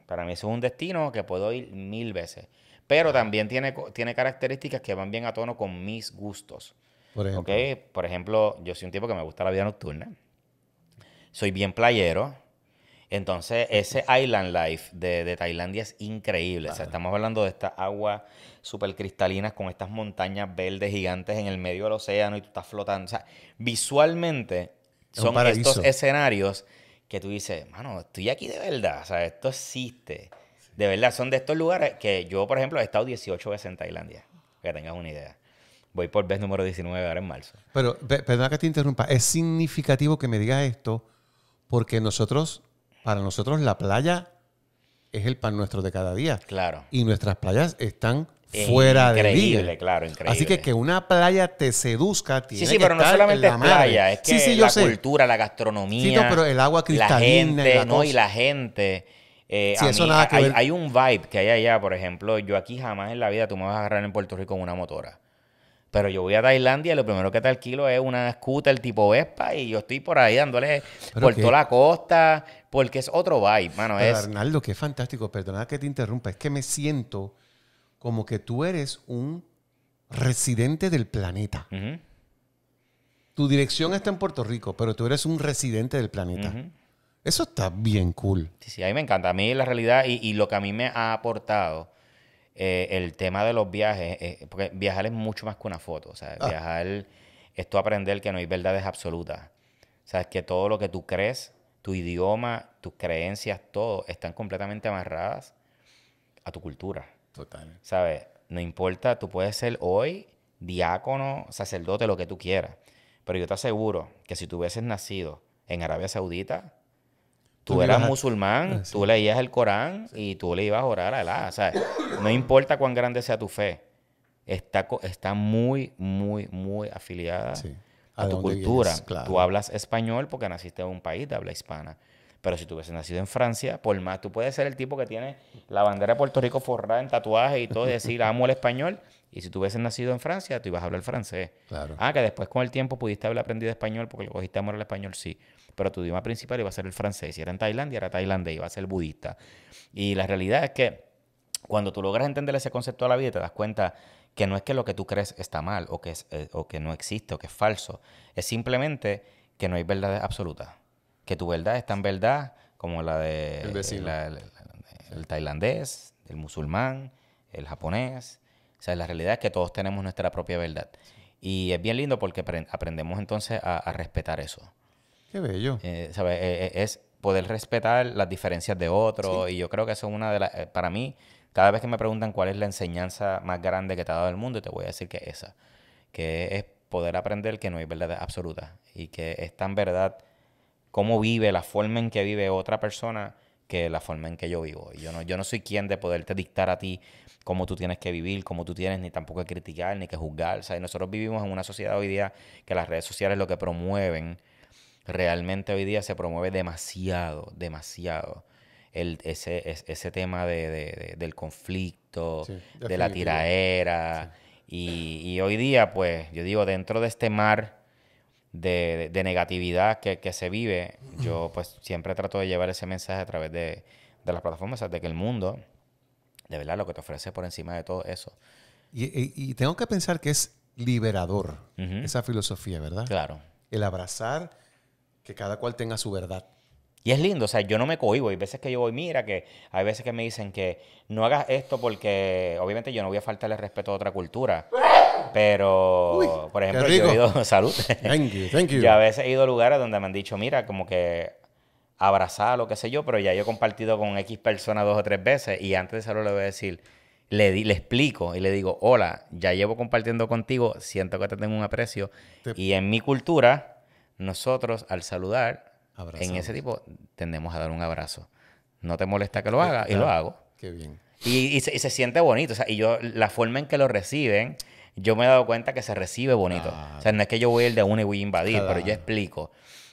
Para mí es un destino que puedo ir mil veces. Pero también tiene, tiene características que van bien a tono con mis gustos. Por ejemplo. Por ejemplo, yo soy un tipo que me gusta la vida nocturna. Soy bien playero. Entonces, ese island life de, Tailandia es increíble. estamos hablando de estas aguas súper cristalinas con estas montañas verdes gigantes en el medio del océano y tú estás flotando. O sea, visualmente son estos escenarios que tú dices, mano, estoy aquí de verdad, o sea, esto existe. De verdad, son de estos lugares que yo, por ejemplo, he estado 18 veces en Tailandia, que tengas una idea. Voy por vez número 19 ahora en marzo. Pero, perdona que te interrumpa, es significativo que me digas esto, porque nosotros, para nosotros la playa es el pan nuestro de cada día. Claro. Y nuestras playas están fuera increíble, de claro, increíble. Así que que una playa te seduzca tiene Sí, sí, pero no solamente la playa, es que la cultura, la gastronomía. pero el agua cristalina. La gente, no, y la gente. hay, un vibe que hay allá, por ejemplo, yo aquí jamás en la vida tú me vas a agarrar en Puerto Rico con una motora. Pero yo voy a Tailandia y lo primero que te alquilo es una scooter tipo Vespa y yo estoy por ahí dándole por toda la costa porque es otro vibe, mano. Arnaldo, qué fantástico. Perdona que te interrumpa. Es que me siento como que tú eres un residente del planeta. Tu dirección está en Puerto Rico, pero tú eres un residente del planeta. Eso está bien cool. Sí, a mí me encanta. A mí la realidad y, lo que a mí me ha aportado eh, el tema de los viajes, eh, porque viajar es mucho más que una foto. O sea, ah. viajar es tú aprender que no hay verdades absolutas. O sea, que todo lo que tú crees, tu idioma, tus creencias, todo, están completamente amarradas a tu cultura. Total. ¿Sabes? No importa, tú puedes ser hoy diácono, sacerdote, lo que tú quieras. Pero yo te aseguro que si tú hubieses nacido en Arabia Saudita, tú, eras musulmán, ah, tú leías el Corán y tú le ibas a orar a Alá. no importa cuán grande sea tu fe, está, está muy, muy, muy afiliada a, tu cultura. Tú hablas español porque naciste en un país de habla hispana. Pero si tú hubieses nacido en Francia, por más, tú puedes ser el tipo que tiene la bandera de Puerto Rico forrada en tatuajes y todo, y decir, amo el español. Y si tú hubieses nacido en Francia, tú ibas a hablar francés. Ah, que después con el tiempo pudiste haber aprendido español porque cogiste amor al español, sí. Pero tu idioma principal iba a ser el francés. Si era en Tailandia, era tailandés, iba a ser budista. Y la realidad es que cuando tú logras entender ese concepto de la vida, te das cuenta que no es que lo que tú crees está mal o que, es, eh, o que no existe o que es falso. Es simplemente que no hay verdad absoluta que tu verdad es tan verdad como la de el, el tailandés, el musulmán, el japonés. O sea, la realidad es que todos tenemos nuestra propia verdad. Y es bien lindo porque aprendemos entonces a, respetar eso. Qué bello. Eh, eh, eh, es poder respetar las diferencias de otros. Y yo creo que eso es una de las... para mí, cada vez que me preguntan cuál es la enseñanza más grande que te ha dado el mundo, te voy a decir que esa. Que es poder aprender que no hay verdad absoluta. Y que es tan verdad cómo vive, la forma en que vive otra persona que la forma en que yo vivo. yo no, yo no soy quien de poderte dictar a ti cómo tú tienes que vivir, cómo tú tienes, ni tampoco que criticar, ni que juzgar. ¿sabes? Nosotros vivimos en una sociedad hoy día que las redes sociales lo que promueven, realmente hoy día se promueve demasiado, demasiado. ese, ese, tema del conflicto, de la tiraera. y hoy día, pues, yo digo, dentro de este mar de, negatividad que, se vive, yo pues siempre trato de llevar ese mensaje a través de, de las plataformas, de que el mundo, de verdad, lo que te ofrece por encima de todo eso. Y, tengo que pensar que es liberador esa filosofía, ¿verdad? Claro. El abrazar que cada cual tenga su verdad. Y es lindo, o sea, yo no me cohibo. Hay veces que yo voy, mira, que hay veces que me dicen que no hagas esto porque obviamente yo no voy a faltarle respeto a otra cultura. Pero, por ejemplo, yo he ido, salud. Yo a veces he ido a lugares donde me han dicho, mira, como que abrazar lo que sé yo, pero ya yo he compartido con X personas dos o tres veces y antes de salud le voy a decir, le, le explico y le digo, hola, ya llevo compartiendo contigo, siento que te tengo un aprecio. Y en mi cultura, nosotros al saludar, en ese tipo, tendemos a dar un abrazo. No te molesta que lo haga, y lo hago. Y, se, siente bonito. y yo, la forma en que lo reciben yo me he dado cuenta que se recibe bonito. o sea, no es que yo voy el de uno y voy a invadir, pero yo explico.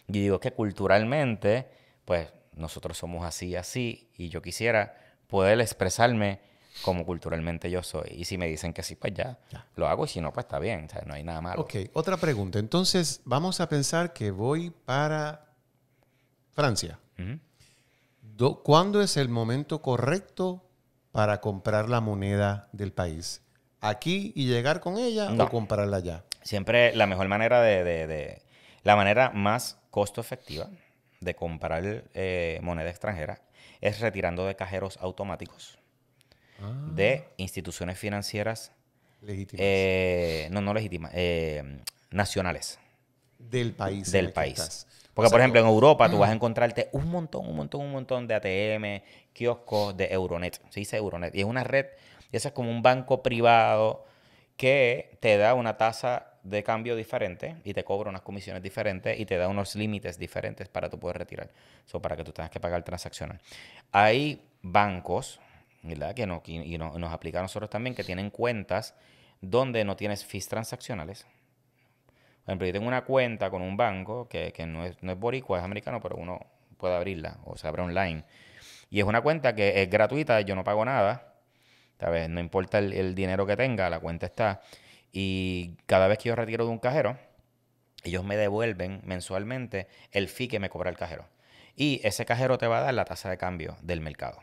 Y digo que culturalmente, pues nosotros somos así, así, y yo quisiera poder expresarme como culturalmente yo soy. Y si me dicen que sí, pues ya, lo hago, y si no, pues está bien, o sea, no hay nada malo. Ok, otra pregunta. Entonces, vamos a pensar que voy para Francia. ¿cuándo es el momento correcto para comprar la moneda del país? aquí y llegar con ella o comprarla allá? Siempre la mejor manera de, La manera más costo efectiva de comprar eh, moneda extranjera es retirando de cajeros automáticos ah. de instituciones financieras... Legítimas. Eh, no, no legítimas. Eh, nacionales. Del país. Del país. Porque, por ejemplo, en Europa tú vas a encontrarte un montón, un montón, un montón de ATM, kioscos de Euronet. Se dice Euronet. Y es una red y ese es como un banco privado que te da una tasa de cambio diferente y te cobra unas comisiones diferentes y te da unos límites diferentes para tú poder retirar, o para que tú tengas que pagar transaccional. Hay bancos, ¿verdad? Que no, y, nos aplica a nosotros también, que tienen cuentas donde no tienes fees transaccionales. Por ejemplo, yo tengo una cuenta con un banco que, no, es, no es boricua, es americano, pero uno puede abrirla o se abre online. Y es una cuenta que es gratuita, yo no pago nada no importa el, dinero que tenga, la cuenta está. Y cada vez que yo retiro de un cajero, ellos me devuelven mensualmente el fee que me cobra el cajero. Y ese cajero te va a dar la tasa de cambio del mercado.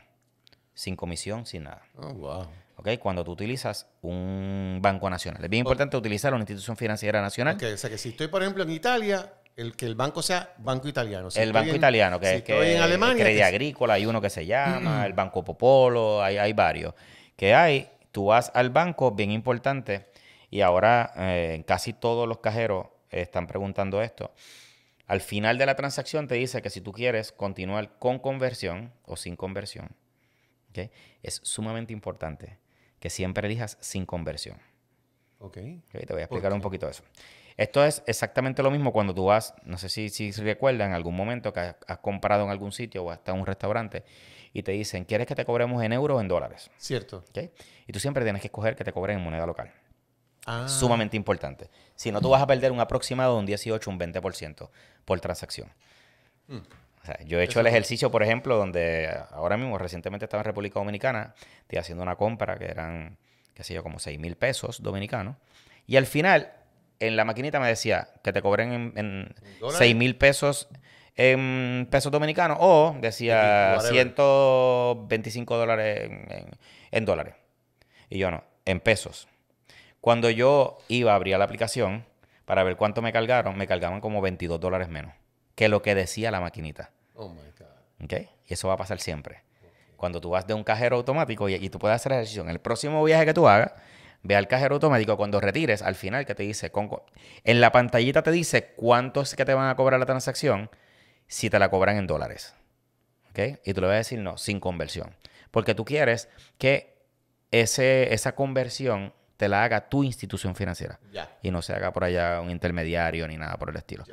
Sin comisión, sin nada. Oh, ¿Okay? Cuando tú utilizas un banco nacional. Es bien importante utilizar una institución financiera nacional. o sea que si estoy, por ejemplo, en Italia, el que el banco sea banco italiano. el banco italiano, que es que en Alemania, Agrícola, hay uno que se llama, el Banco Popolo, hay, hay varios que hay, tú vas al banco, bien importante, y ahora eh, casi todos los cajeros están preguntando esto. Al final de la transacción te dice que si tú quieres continuar con conversión o sin conversión, ¿okay? es sumamente importante que siempre elijas sin conversión. te voy a explicar un poquito eso. Esto es exactamente lo mismo cuando tú vas, no sé si, si recuerda en algún momento que has, has comprado en algún sitio o hasta un restaurante y te dicen, ¿quieres que te cobremos en euros o en dólares? Cierto. Y tú siempre tienes que escoger que te cobren en moneda local. Ah. Sumamente importante. Si no, tú vas a perder un aproximado de un 18, un 20% por transacción. Hmm. yo he hecho el ejercicio, por ejemplo, donde ahora mismo, recientemente estaba en República Dominicana, estoy haciendo una compra que eran, qué sé yo, como 6 mil pesos dominicanos. Y al final, en la maquinita me decía que te cobren en, en 6 mil pesos en pesos dominicanos o decía 125 dólares en, dólares. Y yo no, en pesos. Cuando yo iba a abrir la aplicación para ver cuánto me cargaron, me cargaban como 22 dólares menos que lo que decía la maquinita. Oh Y eso va a pasar siempre. Cuando tú vas de un cajero automático y, y tú puedes hacer la decisión, el próximo viaje que tú hagas, ve al cajero automático. Cuando retires, al final que te dice, en la pantallita te dice cuántos que te van a cobrar la transacción si te la cobran en dólares. ¿Ok? Y tú le vas a decir no, sin conversión. Porque tú quieres que ese, esa conversión te la haga tu institución financiera. Y no se haga por allá un intermediario ni nada por el estilo.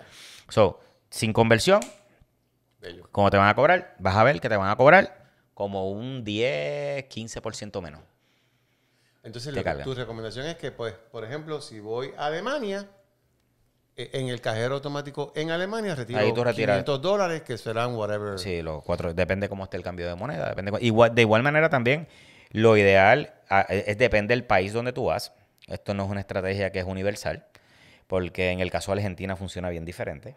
So, sin conversión, ¿cómo como te van a cobrar? Vas a ver que te van a cobrar como un 10, 15% menos. Entonces, tu recomendación es que, pues, por ejemplo, si voy a Alemania, eh, en el cajero automático en Alemania retiro 500 dólares que serán whatever. Sí, los cuatro, depende cómo esté el cambio de moneda. igual, de igual manera también, lo ideal e, es, depende del país donde tú vas. Esto no es una estrategia que es universal, porque en el caso de Argentina funciona bien diferente.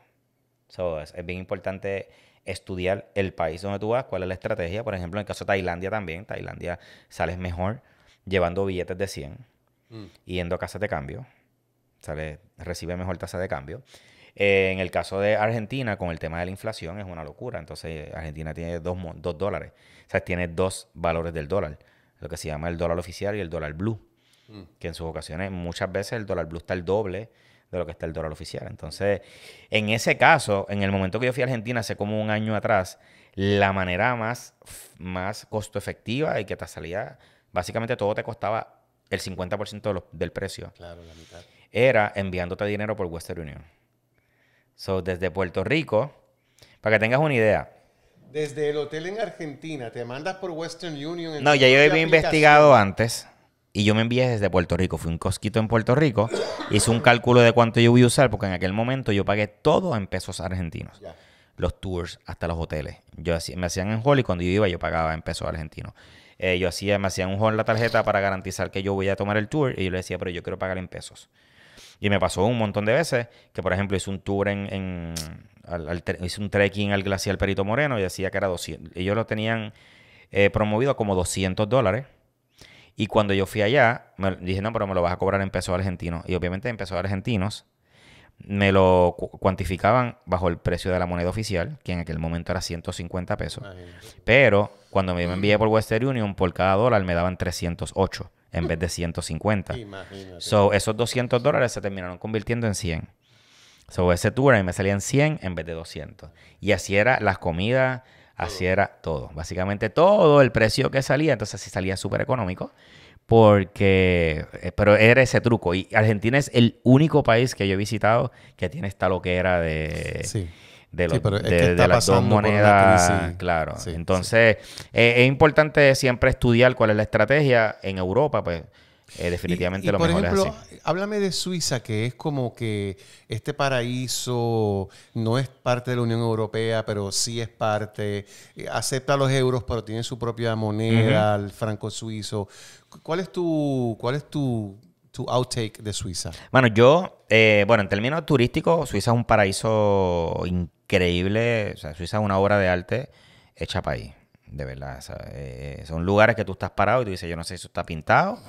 es, bien importante estudiar el país donde tú vas, cuál es la estrategia. Por ejemplo, en el caso de Tailandia también, Tailandia sales mejor llevando billetes de 100 mm. y yendo a casas de cambio sale, recibe mejor tasa de cambio. Eh, en el caso de Argentina, con el tema de la inflación, es una locura. Entonces, Argentina tiene dos, dólares. O sea, tiene dos valores del dólar. Lo que se llama el dólar oficial y el dólar blue. Mm. Que en sus ocasiones, muchas veces, el dólar blue está el doble de lo que está el dólar oficial. Entonces, en ese caso, en el momento que yo fui a Argentina hace como un año atrás, la manera más, más costo efectiva y que te salía, básicamente todo te costaba el 50% del precio. Claro, la mitad era enviándote dinero por Western Union. So, desde Puerto Rico, para que tengas una idea. Desde el hotel en Argentina, te mandas por Western Union. no, ya yo había investigado antes y yo me envié desde Puerto Rico. Fui un cosquito en Puerto Rico, hice un cálculo de cuánto yo voy a usar, porque en aquel momento yo pagué todo en pesos argentinos. Los tours hasta los hoteles. Yo me hacían en hall y cuando yo iba yo pagaba en pesos argentinos. Eh, yo hacía, me hacían un hall la tarjeta para garantizar que yo voy a tomar el tour y yo le decía, pero yo quiero pagar en pesos. Y me pasó un montón de veces que, por ejemplo, hice un tour en... hice un trekking al Glacial Perito Moreno y decía que era 200. Ellos lo tenían eh, promovido como 200 dólares. Y cuando yo fui allá, me dije, no, pero me lo vas a cobrar en pesos argentinos. Y obviamente en pesos argentinos me lo cuantificaban bajo el precio de la moneda oficial, que en aquel momento era 150 pesos. pero cuando me, me envié por Western Union, por cada dólar me daban 308 en vez de 150. Imagínate. So, esos 200 dólares se terminaron convirtiendo en 100. So, ese tour a mí me salían 100 en vez de 200. Y así era las comidas, así era todo. Básicamente todo el precio que salía, entonces sí salía súper económico. Porque, eh, pero era ese truco. Y Argentina es el único país que yo he visitado que tiene esta loquera de... Sí de, sí, pero es que las dos monedas. Claro. Entonces, es importante siempre estudiar cuál es la estrategia. En Europa, pues, eh, definitivamente lo por mejor ejemplo, es así. Háblame de Suiza, que es como que este paraíso no es parte de la Unión Europea, pero sí es parte. Eh, acepta los euros, pero tiene su propia moneda, el franco suizo. ¿Cuál es tu, cuál es tu tu outtake de Suiza? Bueno, yo, eh, bueno, en términos turísticos, Suiza es un paraíso increíble. O sea, Suiza es una obra de arte hecha país, de verdad. Eh, son lugares que tú estás parado y tú dices, yo no sé si eso está pintado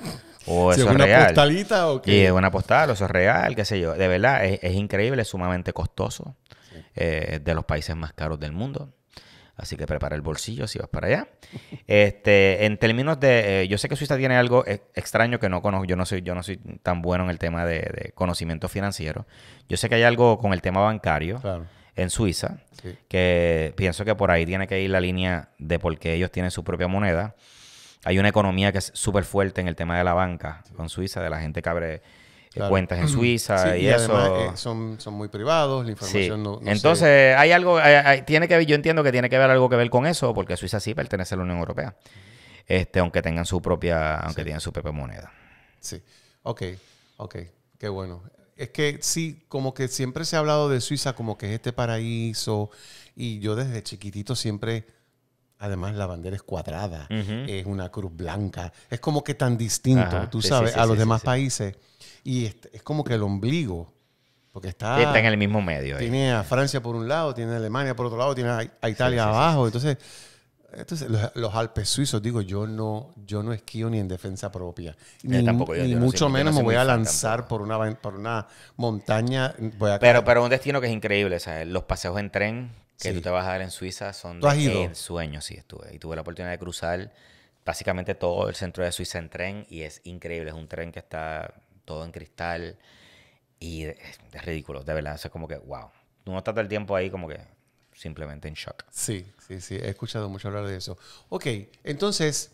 o es una real. postalita o qué. Y es una postal o eso es real, qué sé yo. De verdad, es, increíble, es sumamente costoso. Eh, de los países más caros del mundo. Así que prepara el bolsillo si vas para allá. Este, en términos de, eh, yo sé que Suiza tiene algo eh, extraño que no conozco. Yo no soy, yo no soy tan bueno en el tema de, conocimiento financiero. Yo sé que hay algo con el tema bancario en Suiza que pienso que por ahí tiene que ir la línea de por qué ellos tienen su propia moneda. Hay una economía que es súper fuerte en el tema de la banca con Suiza, de la gente que abre eh, cuentas en Suiza y, eso. Eh, son, muy privados, la información no, Entonces, hay algo, tiene que yo entiendo que tiene que haber algo que ver con eso, porque Suiza sí pertenece a la Unión Europea. Este, aunque tengan su propia, aunque tengan su propia moneda. Sí. Ok, ok, qué bueno. Es que sí, como que siempre se ha hablado de Suiza como que es este paraíso. Y yo desde chiquitito siempre Además, la bandera es cuadrada, es una cruz blanca. Es como que tan distinto, tú sabes, a los demás países. Y es, como que el ombligo. Porque está, está en el mismo medio. Tiene a Francia por un lado, tiene a Alemania por otro lado, tiene a, Italia abajo. entonces, entonces los, Alpes suizos, digo, yo no, yo no esquío ni en defensa propia. Ni, tampoco, yo, ni mucho menos me voy a lanzar por una, por una montaña. pero, pero un destino que es increíble, Los paseos en tren que tú te vas a dar en Suiza son ¿Tú has de En sí, estuve. Y tuve la oportunidad de cruzar básicamente todo el centro de Suiza en tren y es increíble. Es un tren que está todo en cristal. Y es, ridículo, de verdad. es como que, wow. no está todo el tiempo ahí como que simplemente en shock. Sí, sí, sí. He escuchado mucho hablar de eso. Ok, entonces,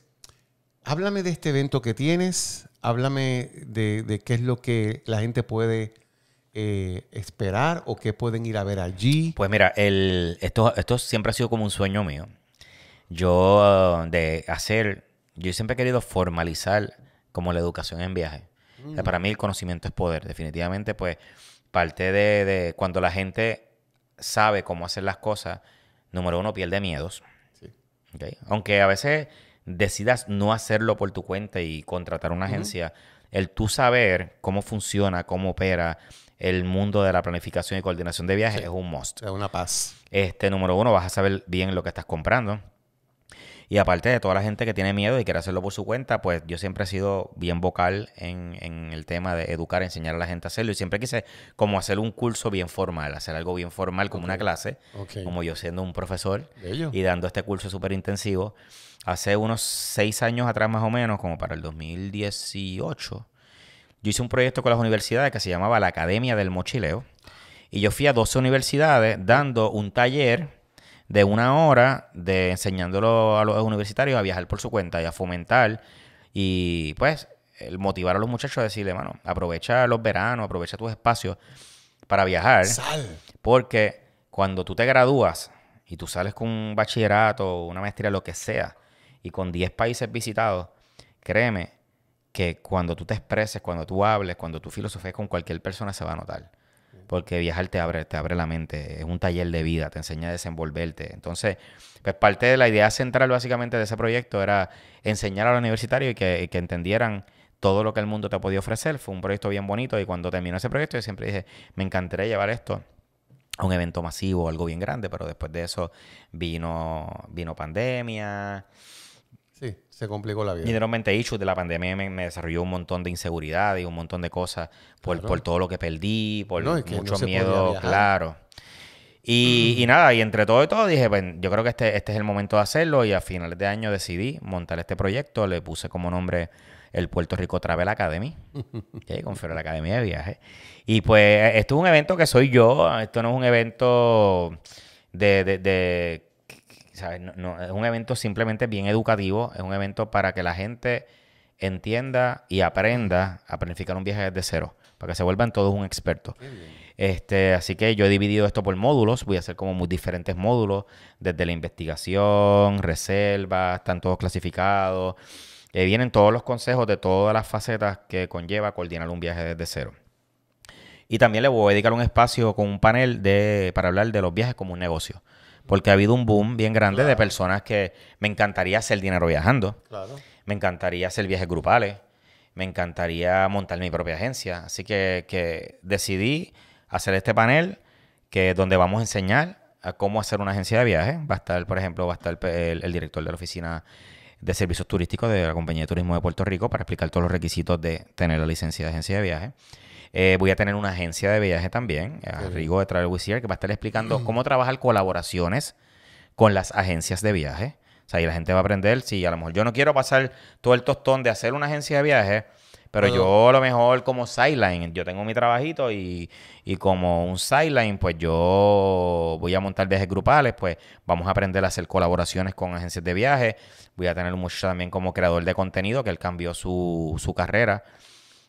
háblame de este evento que tienes. Háblame de, qué es lo que la gente puede eh, esperar o qué pueden ir a ver allí? Pues mira, el, esto, esto siempre ha sido como un sueño mío. Yo de hacer, yo siempre he querido formalizar como la educación en viaje. Mm. para mí el conocimiento es poder. Definitivamente, pues, parte de, cuando la gente sabe cómo hacer las cosas, número uno, pierde miedos. Aunque a veces decidas no hacerlo por tu cuenta y contratar una agencia, el tú saber cómo funciona, cómo opera, el mundo de la planificación y coordinación de viajes es un must. Es una paz. Este, número uno, vas a saber bien lo que estás comprando. Y aparte de toda la gente que tiene miedo y quiere hacerlo por su cuenta, pues yo siempre he sido bien vocal en, el tema de educar, enseñar a la gente a hacerlo. Y siempre quise como hacer un curso bien formal, hacer algo bien formal como una clase, como yo siendo un profesor y dando este curso súper intensivo. Hace unos seis años atrás más o menos, como para el 2018, yo hice un proyecto con las universidades que se llamaba la Academia del Mochileo. Y yo fui a 12 universidades dando un taller de una hora de enseñándolo a los universitarios a viajar por su cuenta y a fomentar y pues el motivar a los muchachos a decirle, mano, aprovecha los veranos, aprovecha tus espacios para viajar. Porque cuando tú te gradúas y tú sales con un bachillerato, una maestría, lo que sea, y con 10 países visitados, créeme que cuando tú te expreses, cuando tú hables, cuando tú filosofes con cualquier persona se va a notar porque viajar te abre, te abre la mente, es un taller de vida, te enseña a desenvolverte. Entonces, pues parte de la idea central básicamente de ese proyecto era enseñar a los universitarios y que, entendieran todo lo que el mundo te podía ofrecer. Fue un proyecto bien bonito y cuando terminó ese proyecto yo siempre dije, me encantaría llevar esto a un evento masivo, algo bien grande, pero después de eso vino, vino pandemia. Sí, se complicó la vida. Literalmente, issues de la pandemia me, desarrolló un montón de inseguridad y un montón de cosas por, todo lo que perdí, por mucho miedo, claro. Y, nada, y entre todo y todo dije, bueno, pues, yo creo que este, este, es el momento de hacerlo y a finales de año decidí montar este proyecto, le puse como nombre el Puerto Rico Travel Academy, que con la Academia de Viajes. Y pues e, esto es un evento que soy yo, esto no es un evento de es un evento simplemente bien educativo, es un evento para que la gente entienda y aprenda a planificar un viaje desde cero, para que se vuelvan todos un experto. Este, así que yo he dividido esto por módulos, voy a hacer como muy diferentes módulos, desde la investigación, reservas, están todos clasificados, eh, vienen todos los consejos de todas las facetas que conlleva coordinar un viaje desde cero. Y también le voy a dedicar un espacio con un panel de, para hablar de los viajes como un negocio porque ha habido un boom bien grande de personas que me encantaría hacer dinero viajando. Me encantaría hacer viajes grupales. Me encantaría montar mi propia agencia. Así que, decidí hacer este panel que donde vamos a enseñar a cómo hacer una agencia de viajes. Va a estar, por ejemplo, va a estar el, el director de la oficina de servicios turísticos de la Compañía de Turismo de Puerto Rico para explicar todos los requisitos de tener la licencia de agencia de viajes. Eh, voy a tener una agencia de viaje también, a de Travel Wizard que va a estar explicando cómo trabajar colaboraciones con las agencias de viaje. O sea, y la gente va a aprender, si sí, a lo mejor yo no quiero pasar todo el tostón de hacer una agencia de viaje, pero yo a lo mejor como sideline, yo tengo mi trabajito y, como un sideline, pues yo voy a montar viajes grupales, pues vamos a aprender a hacer colaboraciones con agencias de viaje. Voy a tener mucho también como creador de contenido, que él cambió su, su carrera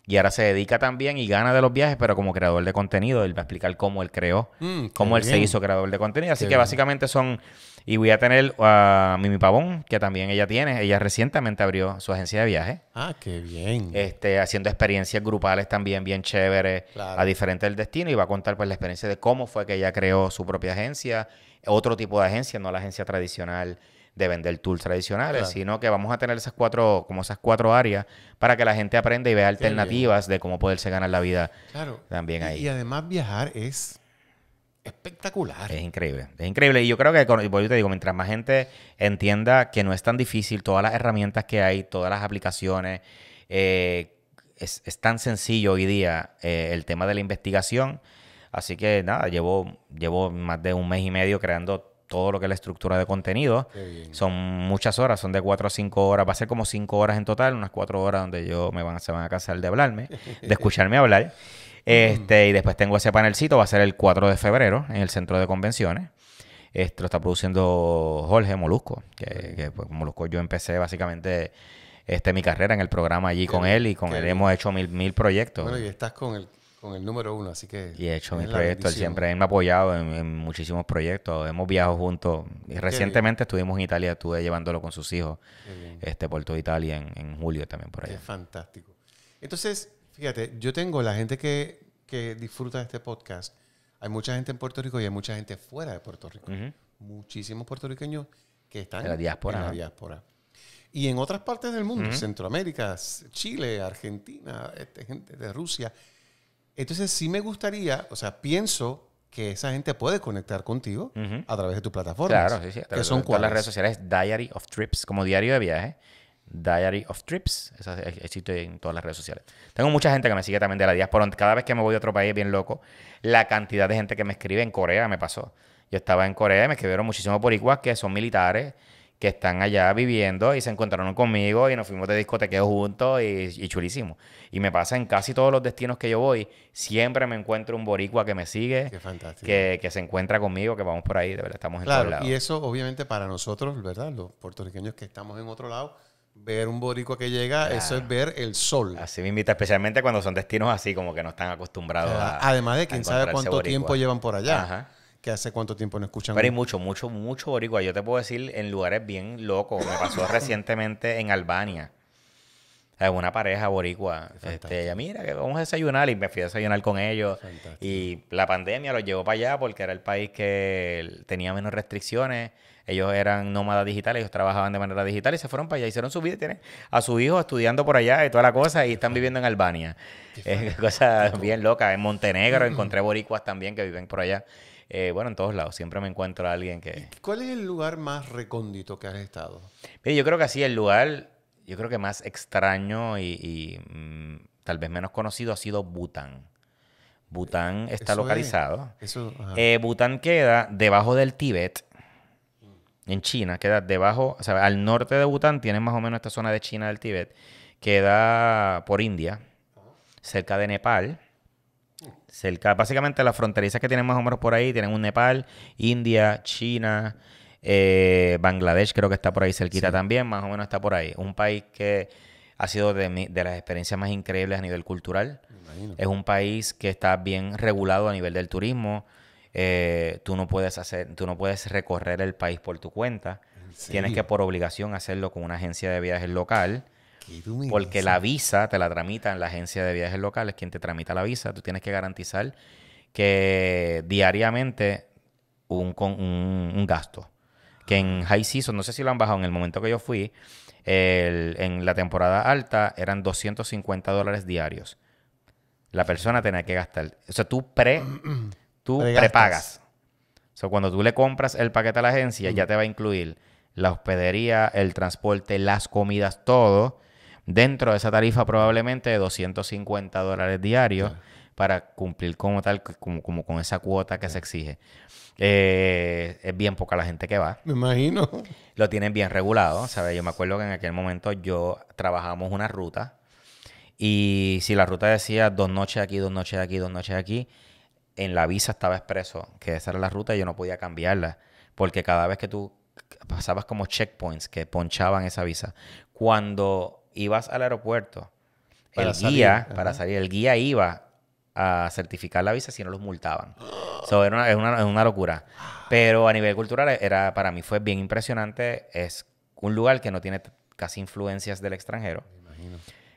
y ahora se dedica también y gana de los viajes, pero como creador de contenido. Él va a explicar cómo él creó, mm, cómo él se hizo creador de contenido. Así que básicamente son... Y voy a tener a Mimi Pavón, que también ella tiene. Ella recientemente abrió su agencia de viajes. Ah, qué bien. Este, haciendo experiencias grupales también bien chéveres a diferente del destino. Y va a contar pues la experiencia de cómo fue que ella creó su propia agencia, otro tipo de agencia, no la agencia tradicional de vender tools tradicionales, sino que vamos a tener esas cuatro, como esas cuatro áreas para que la gente aprenda y vea alternativas de cómo poderse ganar la vida claro. también ahí. Y, además viajar es espectacular. Es increíble, es increíble. Y yo creo que, yo te digo, mientras más gente entienda que no es tan difícil, todas las herramientas que hay, todas las aplicaciones, eh, es, tan sencillo hoy día eh, el tema de la investigación. Así que nada, llevo, llevo más de un mes y medio creando todo lo que es la estructura de contenido. Son muchas horas, son de cuatro a cinco horas. Va a ser como cinco horas en total, unas cuatro horas donde yo me van, se van a cansar de hablarme, de escucharme hablar. Este, y después tengo ese panelcito, va a ser el 4 de febrero en el centro de convenciones. Esto lo está produciendo Jorge Molusco, que, que pues, Molusco yo empecé básicamente este, mi carrera en el programa allí con él y con él hemos hecho mil, mil proyectos. Bueno, y estás con el con el número uno, así que... Y he hecho mis proyectos, él siempre me ha apoyado en, muchísimos proyectos, hemos viajado juntos. y Recientemente estuvimos en Italia, estuve llevándolo con sus hijos, este, puerto de Italia en, julio también por allá. Es fantástico. Entonces, fíjate, yo tengo la gente que, disfruta de este podcast, hay mucha gente en Puerto Rico y hay mucha gente fuera de Puerto Rico. Muchísimos puertorriqueños que están en la diáspora. Y en otras partes del mundo, Centroamérica, Chile, Argentina, este, gente de Rusia, entonces sí me gustaría, o sea, pienso que esa gente puede conectar contigo a través de tu plataforma. Claro, sí, sí. Que son todas las redes sociales Diary of Trips, como diario de viaje. Diary of Trips, eso existe en todas las redes sociales. Tengo mucha gente que me sigue también de la diáspora. Cada vez que me voy a otro país, bien loco, la cantidad de gente que me escribe en Corea me pasó. Yo estaba en Corea y me escribieron muchísimos igual que son militares, que están allá viviendo y se encontraron conmigo y nos fuimos de discotequeo juntos y, chulísimo. Y me pasa en casi todos los destinos que yo voy, siempre me encuentro un boricua que me sigue, fantástico. Que, se encuentra conmigo, que vamos por ahí, de verdad, estamos en lado. Y eso obviamente para nosotros, ¿verdad? Los puertorriqueños que estamos en otro lado, ver un boricua que llega, eso es ver el sol. Así me invita, especialmente cuando son destinos así, como que no están acostumbrados a... Además de quién sabe cuánto tiempo llevan por allá. Ajá que hace cuánto tiempo no escuchan. Pero hay mucho, mucho, mucho boricua. Yo te puedo decir en lugares bien locos. Me pasó recientemente en Albania. Una pareja boricua. Este, ella, mira, que vamos a desayunar. Y me fui a desayunar con ellos. Y la pandemia los llevó para allá porque era el país que tenía menos restricciones. Ellos eran nómadas digitales, ellos trabajaban de manera digital y se fueron para allá. Hicieron su vida, tienen a su hijo estudiando por allá y toda la cosa y están viviendo en Albania. Es cosa bien loca. En Montenegro encontré boricuas también que viven por allá. Eh, bueno, en todos lados. Siempre me encuentro a alguien que... ¿Cuál es el lugar más recóndito que has estado? yo creo que así el lugar, yo creo que más extraño y, mm, tal vez menos conocido ha sido Bután. Bután eh, está localizado. Eso, eh, Bután queda debajo del Tíbet, en China, queda debajo, o sea, al norte de Bután tienes más o menos esta zona de China del Tíbet, queda por India, cerca de Nepal Cerca, básicamente las fronterizas que tienen más o menos por ahí, tienen un Nepal, India, China, eh, Bangladesh creo que está por ahí cerquita también, más o menos está por ahí. Un país que ha sido de, las experiencias más increíbles a nivel cultural. Es un país que está bien regulado a nivel del turismo. Eh, tú no puedes hacer, tú no puedes recorrer el país por tu cuenta. Tienes que por obligación hacerlo con una agencia de viajes local. Porque la visa te la tramita en la agencia de viajes locales, quien te tramita la visa. Tú tienes que garantizar que diariamente un, un, gasto. Que en ah. high season, no sé si lo han bajado, en el momento que yo fui, en la temporada alta eran 250 dólares diarios. La persona tenía que gastar. O sea, tú, pre, tú prepagas. O sea, cuando tú le compras el paquete a la agencia, ya te va a incluir la hospedería, el transporte, las comidas, todo dentro de esa tarifa probablemente de 250 dólares diarios para cumplir como tal, como, con esa cuota que se exige. Eh, es bien poca la gente que va. Me imagino. Lo tienen bien regulado, ¿sabes? Yo me acuerdo que en aquel momento yo trabajamos una ruta y si la ruta decía dos noches aquí, dos noches aquí, dos noches aquí, en la visa estaba expreso que esa era la ruta y yo no podía cambiarla porque cada vez que tú pasabas como checkpoints que ponchaban esa visa, cuando ibas al aeropuerto, el guía, para salir, el guía iba a certificar la visa si no los multaban. So, era una, es, una, locura. Pero a nivel cultural, era, para mí fue bien impresionante. Es un lugar que no tiene casi influencias del extranjero.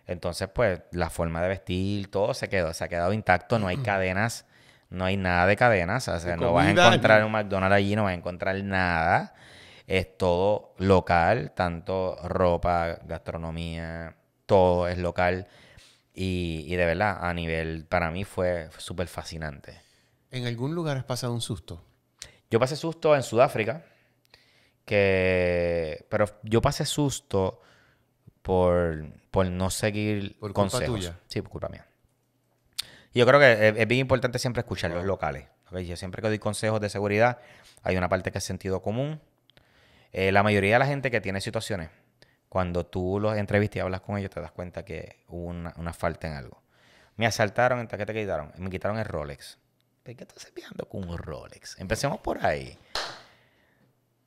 Entonces, pues, la forma de vestir, todo se quedó, se ha quedado intacto. No hay cadenas, no hay nada de cadenas. O sea, no vas a encontrar un McDonald's allí, no vas a encontrar nada es todo local, tanto ropa, gastronomía, todo es local. Y, de verdad, a nivel, para mí fue, súper fascinante. ¿En algún lugar has pasado un susto? Yo pasé susto en Sudáfrica, que, pero yo pasé susto por, no seguir por culpa consejos. Sí, por culpa mía. yo creo que es, bien importante siempre escuchar los locales. Yo siempre que doy consejos de seguridad, hay una parte que es sentido común, eh, la mayoría de la gente que tiene situaciones, cuando tú los entrevistas y hablas con ellos, te das cuenta que hubo una, falta en algo. Me asaltaron, ¿en ¿qué te quitaron? Me quitaron el Rolex. ¿Pero qué estás viajando con un Rolex? Empecemos por ahí.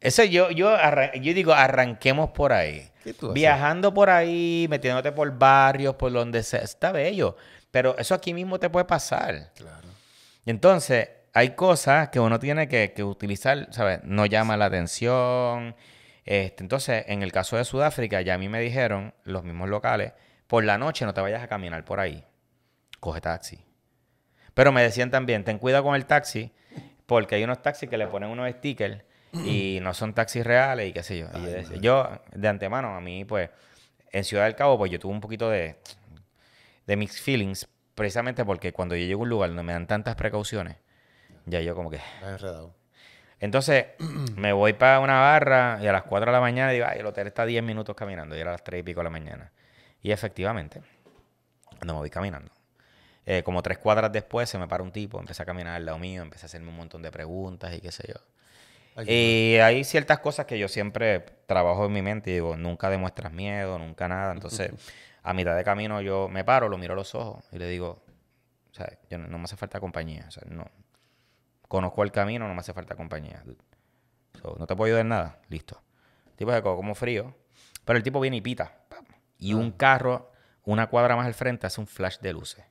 Eso yo, yo, yo digo, arranquemos por ahí. Viajando por ahí, metiéndote por barrios, por donde sea. Está bello. Pero eso aquí mismo te puede pasar. Claro. Y entonces, hay cosas que uno tiene que, utilizar, ¿sabes? No llama la atención. Este, entonces, en el caso de Sudáfrica, ya a mí me dijeron los mismos locales, por la noche no te vayas a caminar por ahí. Coge taxi. Pero me decían también, ten cuidado con el taxi, porque hay unos taxis que le ponen unos stickers y no son taxis reales y qué sé yo. yo, de antemano, a mí, pues, en Ciudad del Cabo, pues yo tuve un poquito de, de mixed feelings, precisamente porque cuando yo llego a un lugar no me dan tantas precauciones, ya yo como que... enredado. Entonces, me voy para una barra y a las 4 de la mañana digo, ay, el hotel está 10 minutos caminando. Y era a las 3 y pico de la mañana. Y efectivamente, no me voy caminando, eh, como tres cuadras después se me para un tipo, empecé a caminar al lado mío, empecé a hacerme un montón de preguntas y qué sé yo. y hay ciertas cosas que yo siempre trabajo en mi mente y digo, nunca demuestras miedo, nunca nada. Entonces, a mitad de camino yo me paro, lo miro a los ojos y le digo, o sea, yo no, no me hace falta compañía, o sea, no, conozco el camino, no me hace falta compañía. no te puedo ayudar en nada, listo. El tipo se como frío, pero el tipo viene y pita. Y un ah. carro, una cuadra más al frente, hace un flash de luces.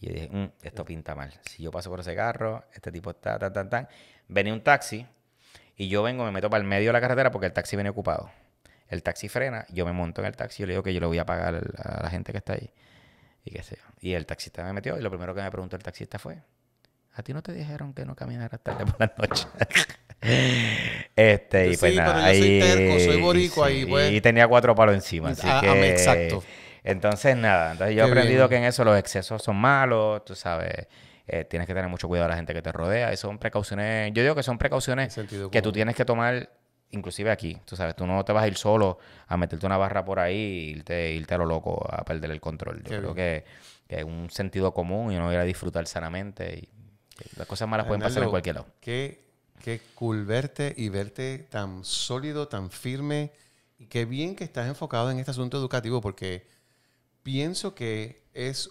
Y yo dije, mm, esto pinta mal. Si yo paso por ese carro, este tipo está, tan, tan, tan. Venía un taxi y yo vengo, me meto para el medio de la carretera porque el taxi viene ocupado. El taxi frena, yo me monto en el taxi y le digo que yo lo voy a pagar a la gente que está ahí. Y qué sé yo. Y el taxista me metió y lo primero que me preguntó el taxista fue, a ti no te dijeron que no caminaras tarde por la noche. este, y pues nada, Y tenía cuatro palos encima, ah, así ah, que... Exacto. Entonces, nada, entonces yo he aprendido que en eso los excesos son malos, tú sabes... Eh, tienes que tener mucho cuidado a la gente que te rodea. eso son precauciones, yo digo que son precauciones que tú tienes que tomar, inclusive aquí. Tú sabes, tú no te vas a ir solo a meterte una barra por ahí e irte, irte a lo loco, a perder el control. Yo creo que, que, es un sentido común y uno ir a disfrutar sanamente. Y las cosas malas pueden pasar en cualquier lado. Qué, cool y verte tan sólido, tan firme. Y qué bien que estás enfocado en este asunto educativo, porque pienso que es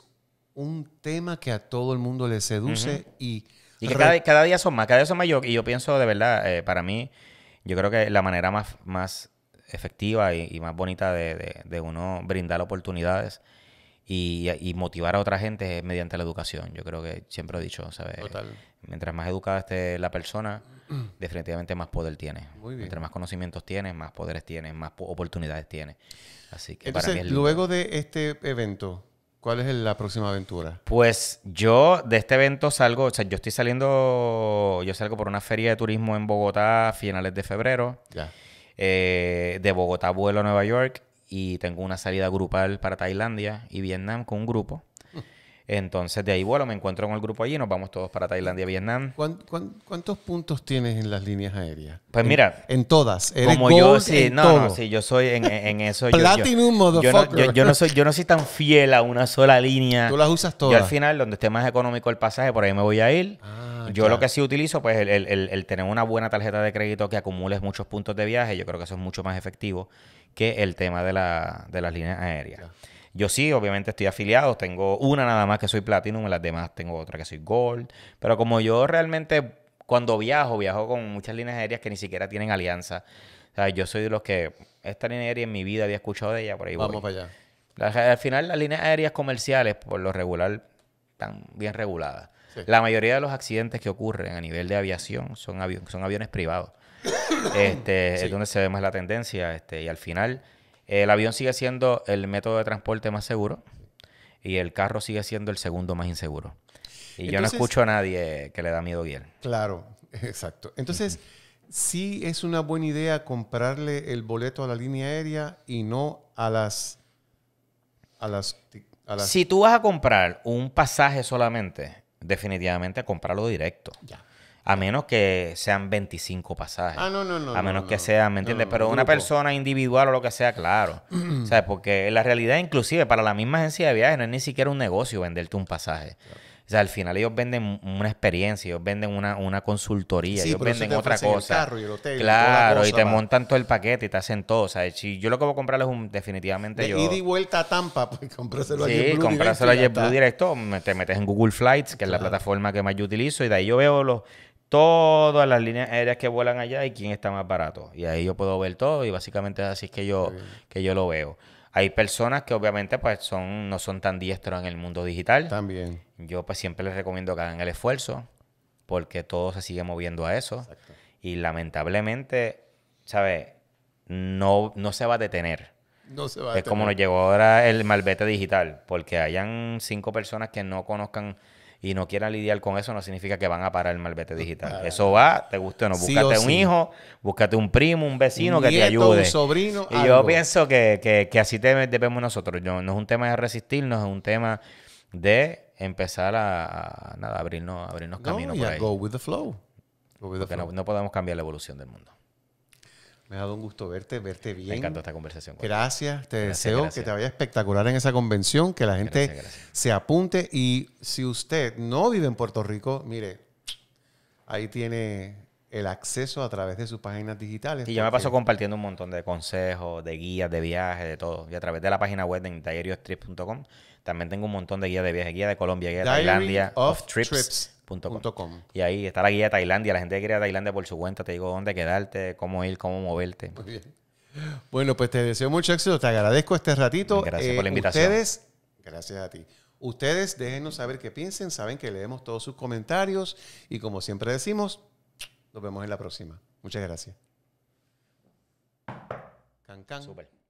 un tema que a todo el mundo le seduce y... cada, día son más, cada día son más. y yo pienso, de verdad, eh, para mí, yo creo que la manera más, efectiva y, más bonita de, de, uno brindar oportunidades y, motivar a otra gente es mediante la educación. Yo creo que siempre he dicho, ¿sabes? Mientras más educada esté la persona, definitivamente más poder tiene. Muy bien. más conocimientos tiene, más poderes tiene, más oportunidades tiene. Así que Entonces, luego de este evento, ¿Cuál es la próxima aventura? Pues yo de este evento salgo, o sea, yo estoy saliendo, yo salgo por una feria de turismo en Bogotá a finales de febrero. Eh, de Bogotá vuelo a Nueva York y tengo una salida grupal para Tailandia y Vietnam con un grupo. Entonces de ahí, vuelo, me encuentro con el grupo allí, nos vamos todos para Tailandia, Vietnam. ¿Cuántos puntos tienes en las líneas aéreas? Pues mira. En todas. como yo, sí, no, sí, yo soy en, eso. Platinum, yo, yo, Yo no, soy, yo no soy tan fiel a una sola línea. Tú las usas todas. Y al final, donde esté más económico el pasaje, por ahí me voy a ir. Ah, yo lo que sí utilizo, pues, el, tener una buena tarjeta de crédito que acumules muchos puntos de viaje, yo creo que eso es mucho más efectivo que el tema de, de las líneas aéreas. Yo sí, obviamente estoy afiliado, tengo una nada más que soy Platinum, las demás tengo otra que soy Gold, pero como yo realmente cuando viajo, viajo con muchas líneas aéreas que ni siquiera tienen alianza. O sea, yo soy de los que esta línea aérea en mi vida había escuchado de ella, por ahí Vamos para allá. al final las líneas aéreas comerciales, por lo regular, están bien reguladas. La mayoría de los accidentes que ocurren a nivel de aviación son, aviones privados. este, Es donde se ve más la tendencia. Este, y al final, el avión sigue siendo el método de transporte más seguro y el carro sigue siendo el segundo más inseguro. Y yo no escucho a nadie que le da miedo guiar. Claro, exacto. Entonces, sí es una buena idea comprarle el boleto a la línea aérea y no a las... A las, Si tú vas a comprar un pasaje solamente, definitivamente comprarlo directo. Ya. A menos que sean 25 pasajes. Ah, no, no, no. A menos que sean, ¿me entiendes? Pero una persona individual o lo que sea, claro. sea, Porque la realidad, inclusive, para la misma agencia de viajes, no es ni siquiera un negocio venderte un pasaje. O sea, al final ellos venden una experiencia, ellos venden una, consultoría, ellos venden otra cosa. y claro, y, te montan todo el paquete y te hacen todo. O sea, yo lo que voy a comprar es un, definitivamente de yo. Ida y vuelta a Tampa, pues cómpraselo a JetBlue. Sí, compráselo a JetBlue directo. Te metes en Google Flights, que es la plataforma que más yo utilizo, y de ahí yo veo los todas las líneas aéreas que vuelan allá y quién está más barato. Y ahí yo puedo ver todo y básicamente así es que yo, que yo lo veo. Hay personas que obviamente pues son, no son tan diestros en el mundo digital. También. Yo pues siempre les recomiendo que hagan el esfuerzo porque todo se sigue moviendo a eso. Y lamentablemente, ¿sabes? No, no se va a detener. No se va a detener. Es como nos llegó ahora el malvete digital, porque hayan cinco personas que no conozcan y no quieran lidiar con eso, no significa que van a parar el malvete digital. eso va, te guste o no. Búscate un hijo, búscate un primo, un vecino que te ayude. Y yo pienso que, que, así te debemos nosotros. No, no es un tema de resistirnos, es un tema de empezar a, abrirnos, abrirnos no, camino por ahí. Go with the flow. no podemos cambiar la evolución del mundo. Me ha dado un gusto verte, verte bien. Me encanta esta conversación. Gracias, te deseo que te vaya espectacular en esa convención, que la gente se apunte y si usted no vive en Puerto Rico, mire, ahí tiene el acceso a través de sus páginas digitales. Y yo me paso compartiendo un montón de consejos, de guías, de viajes, de todo. Y a través de la página web en diariostrips.com también tengo un montón de guías de viajes, guía de Colombia, guía de Tailandia, of, of trips, .com. Y ahí está la guía Tailandia. La gente que quiere ir a Tailandia por su cuenta te digo dónde quedarte, cómo ir, cómo moverte. Muy bien. Bueno, pues te deseo mucho éxito. Te agradezco este ratito. Gracias por la eh, invitación. Ustedes, gracias a ti. Ustedes déjenos saber qué piensen. Saben que leemos todos sus comentarios. Y como siempre decimos, nos vemos en la próxima. Muchas gracias. Can,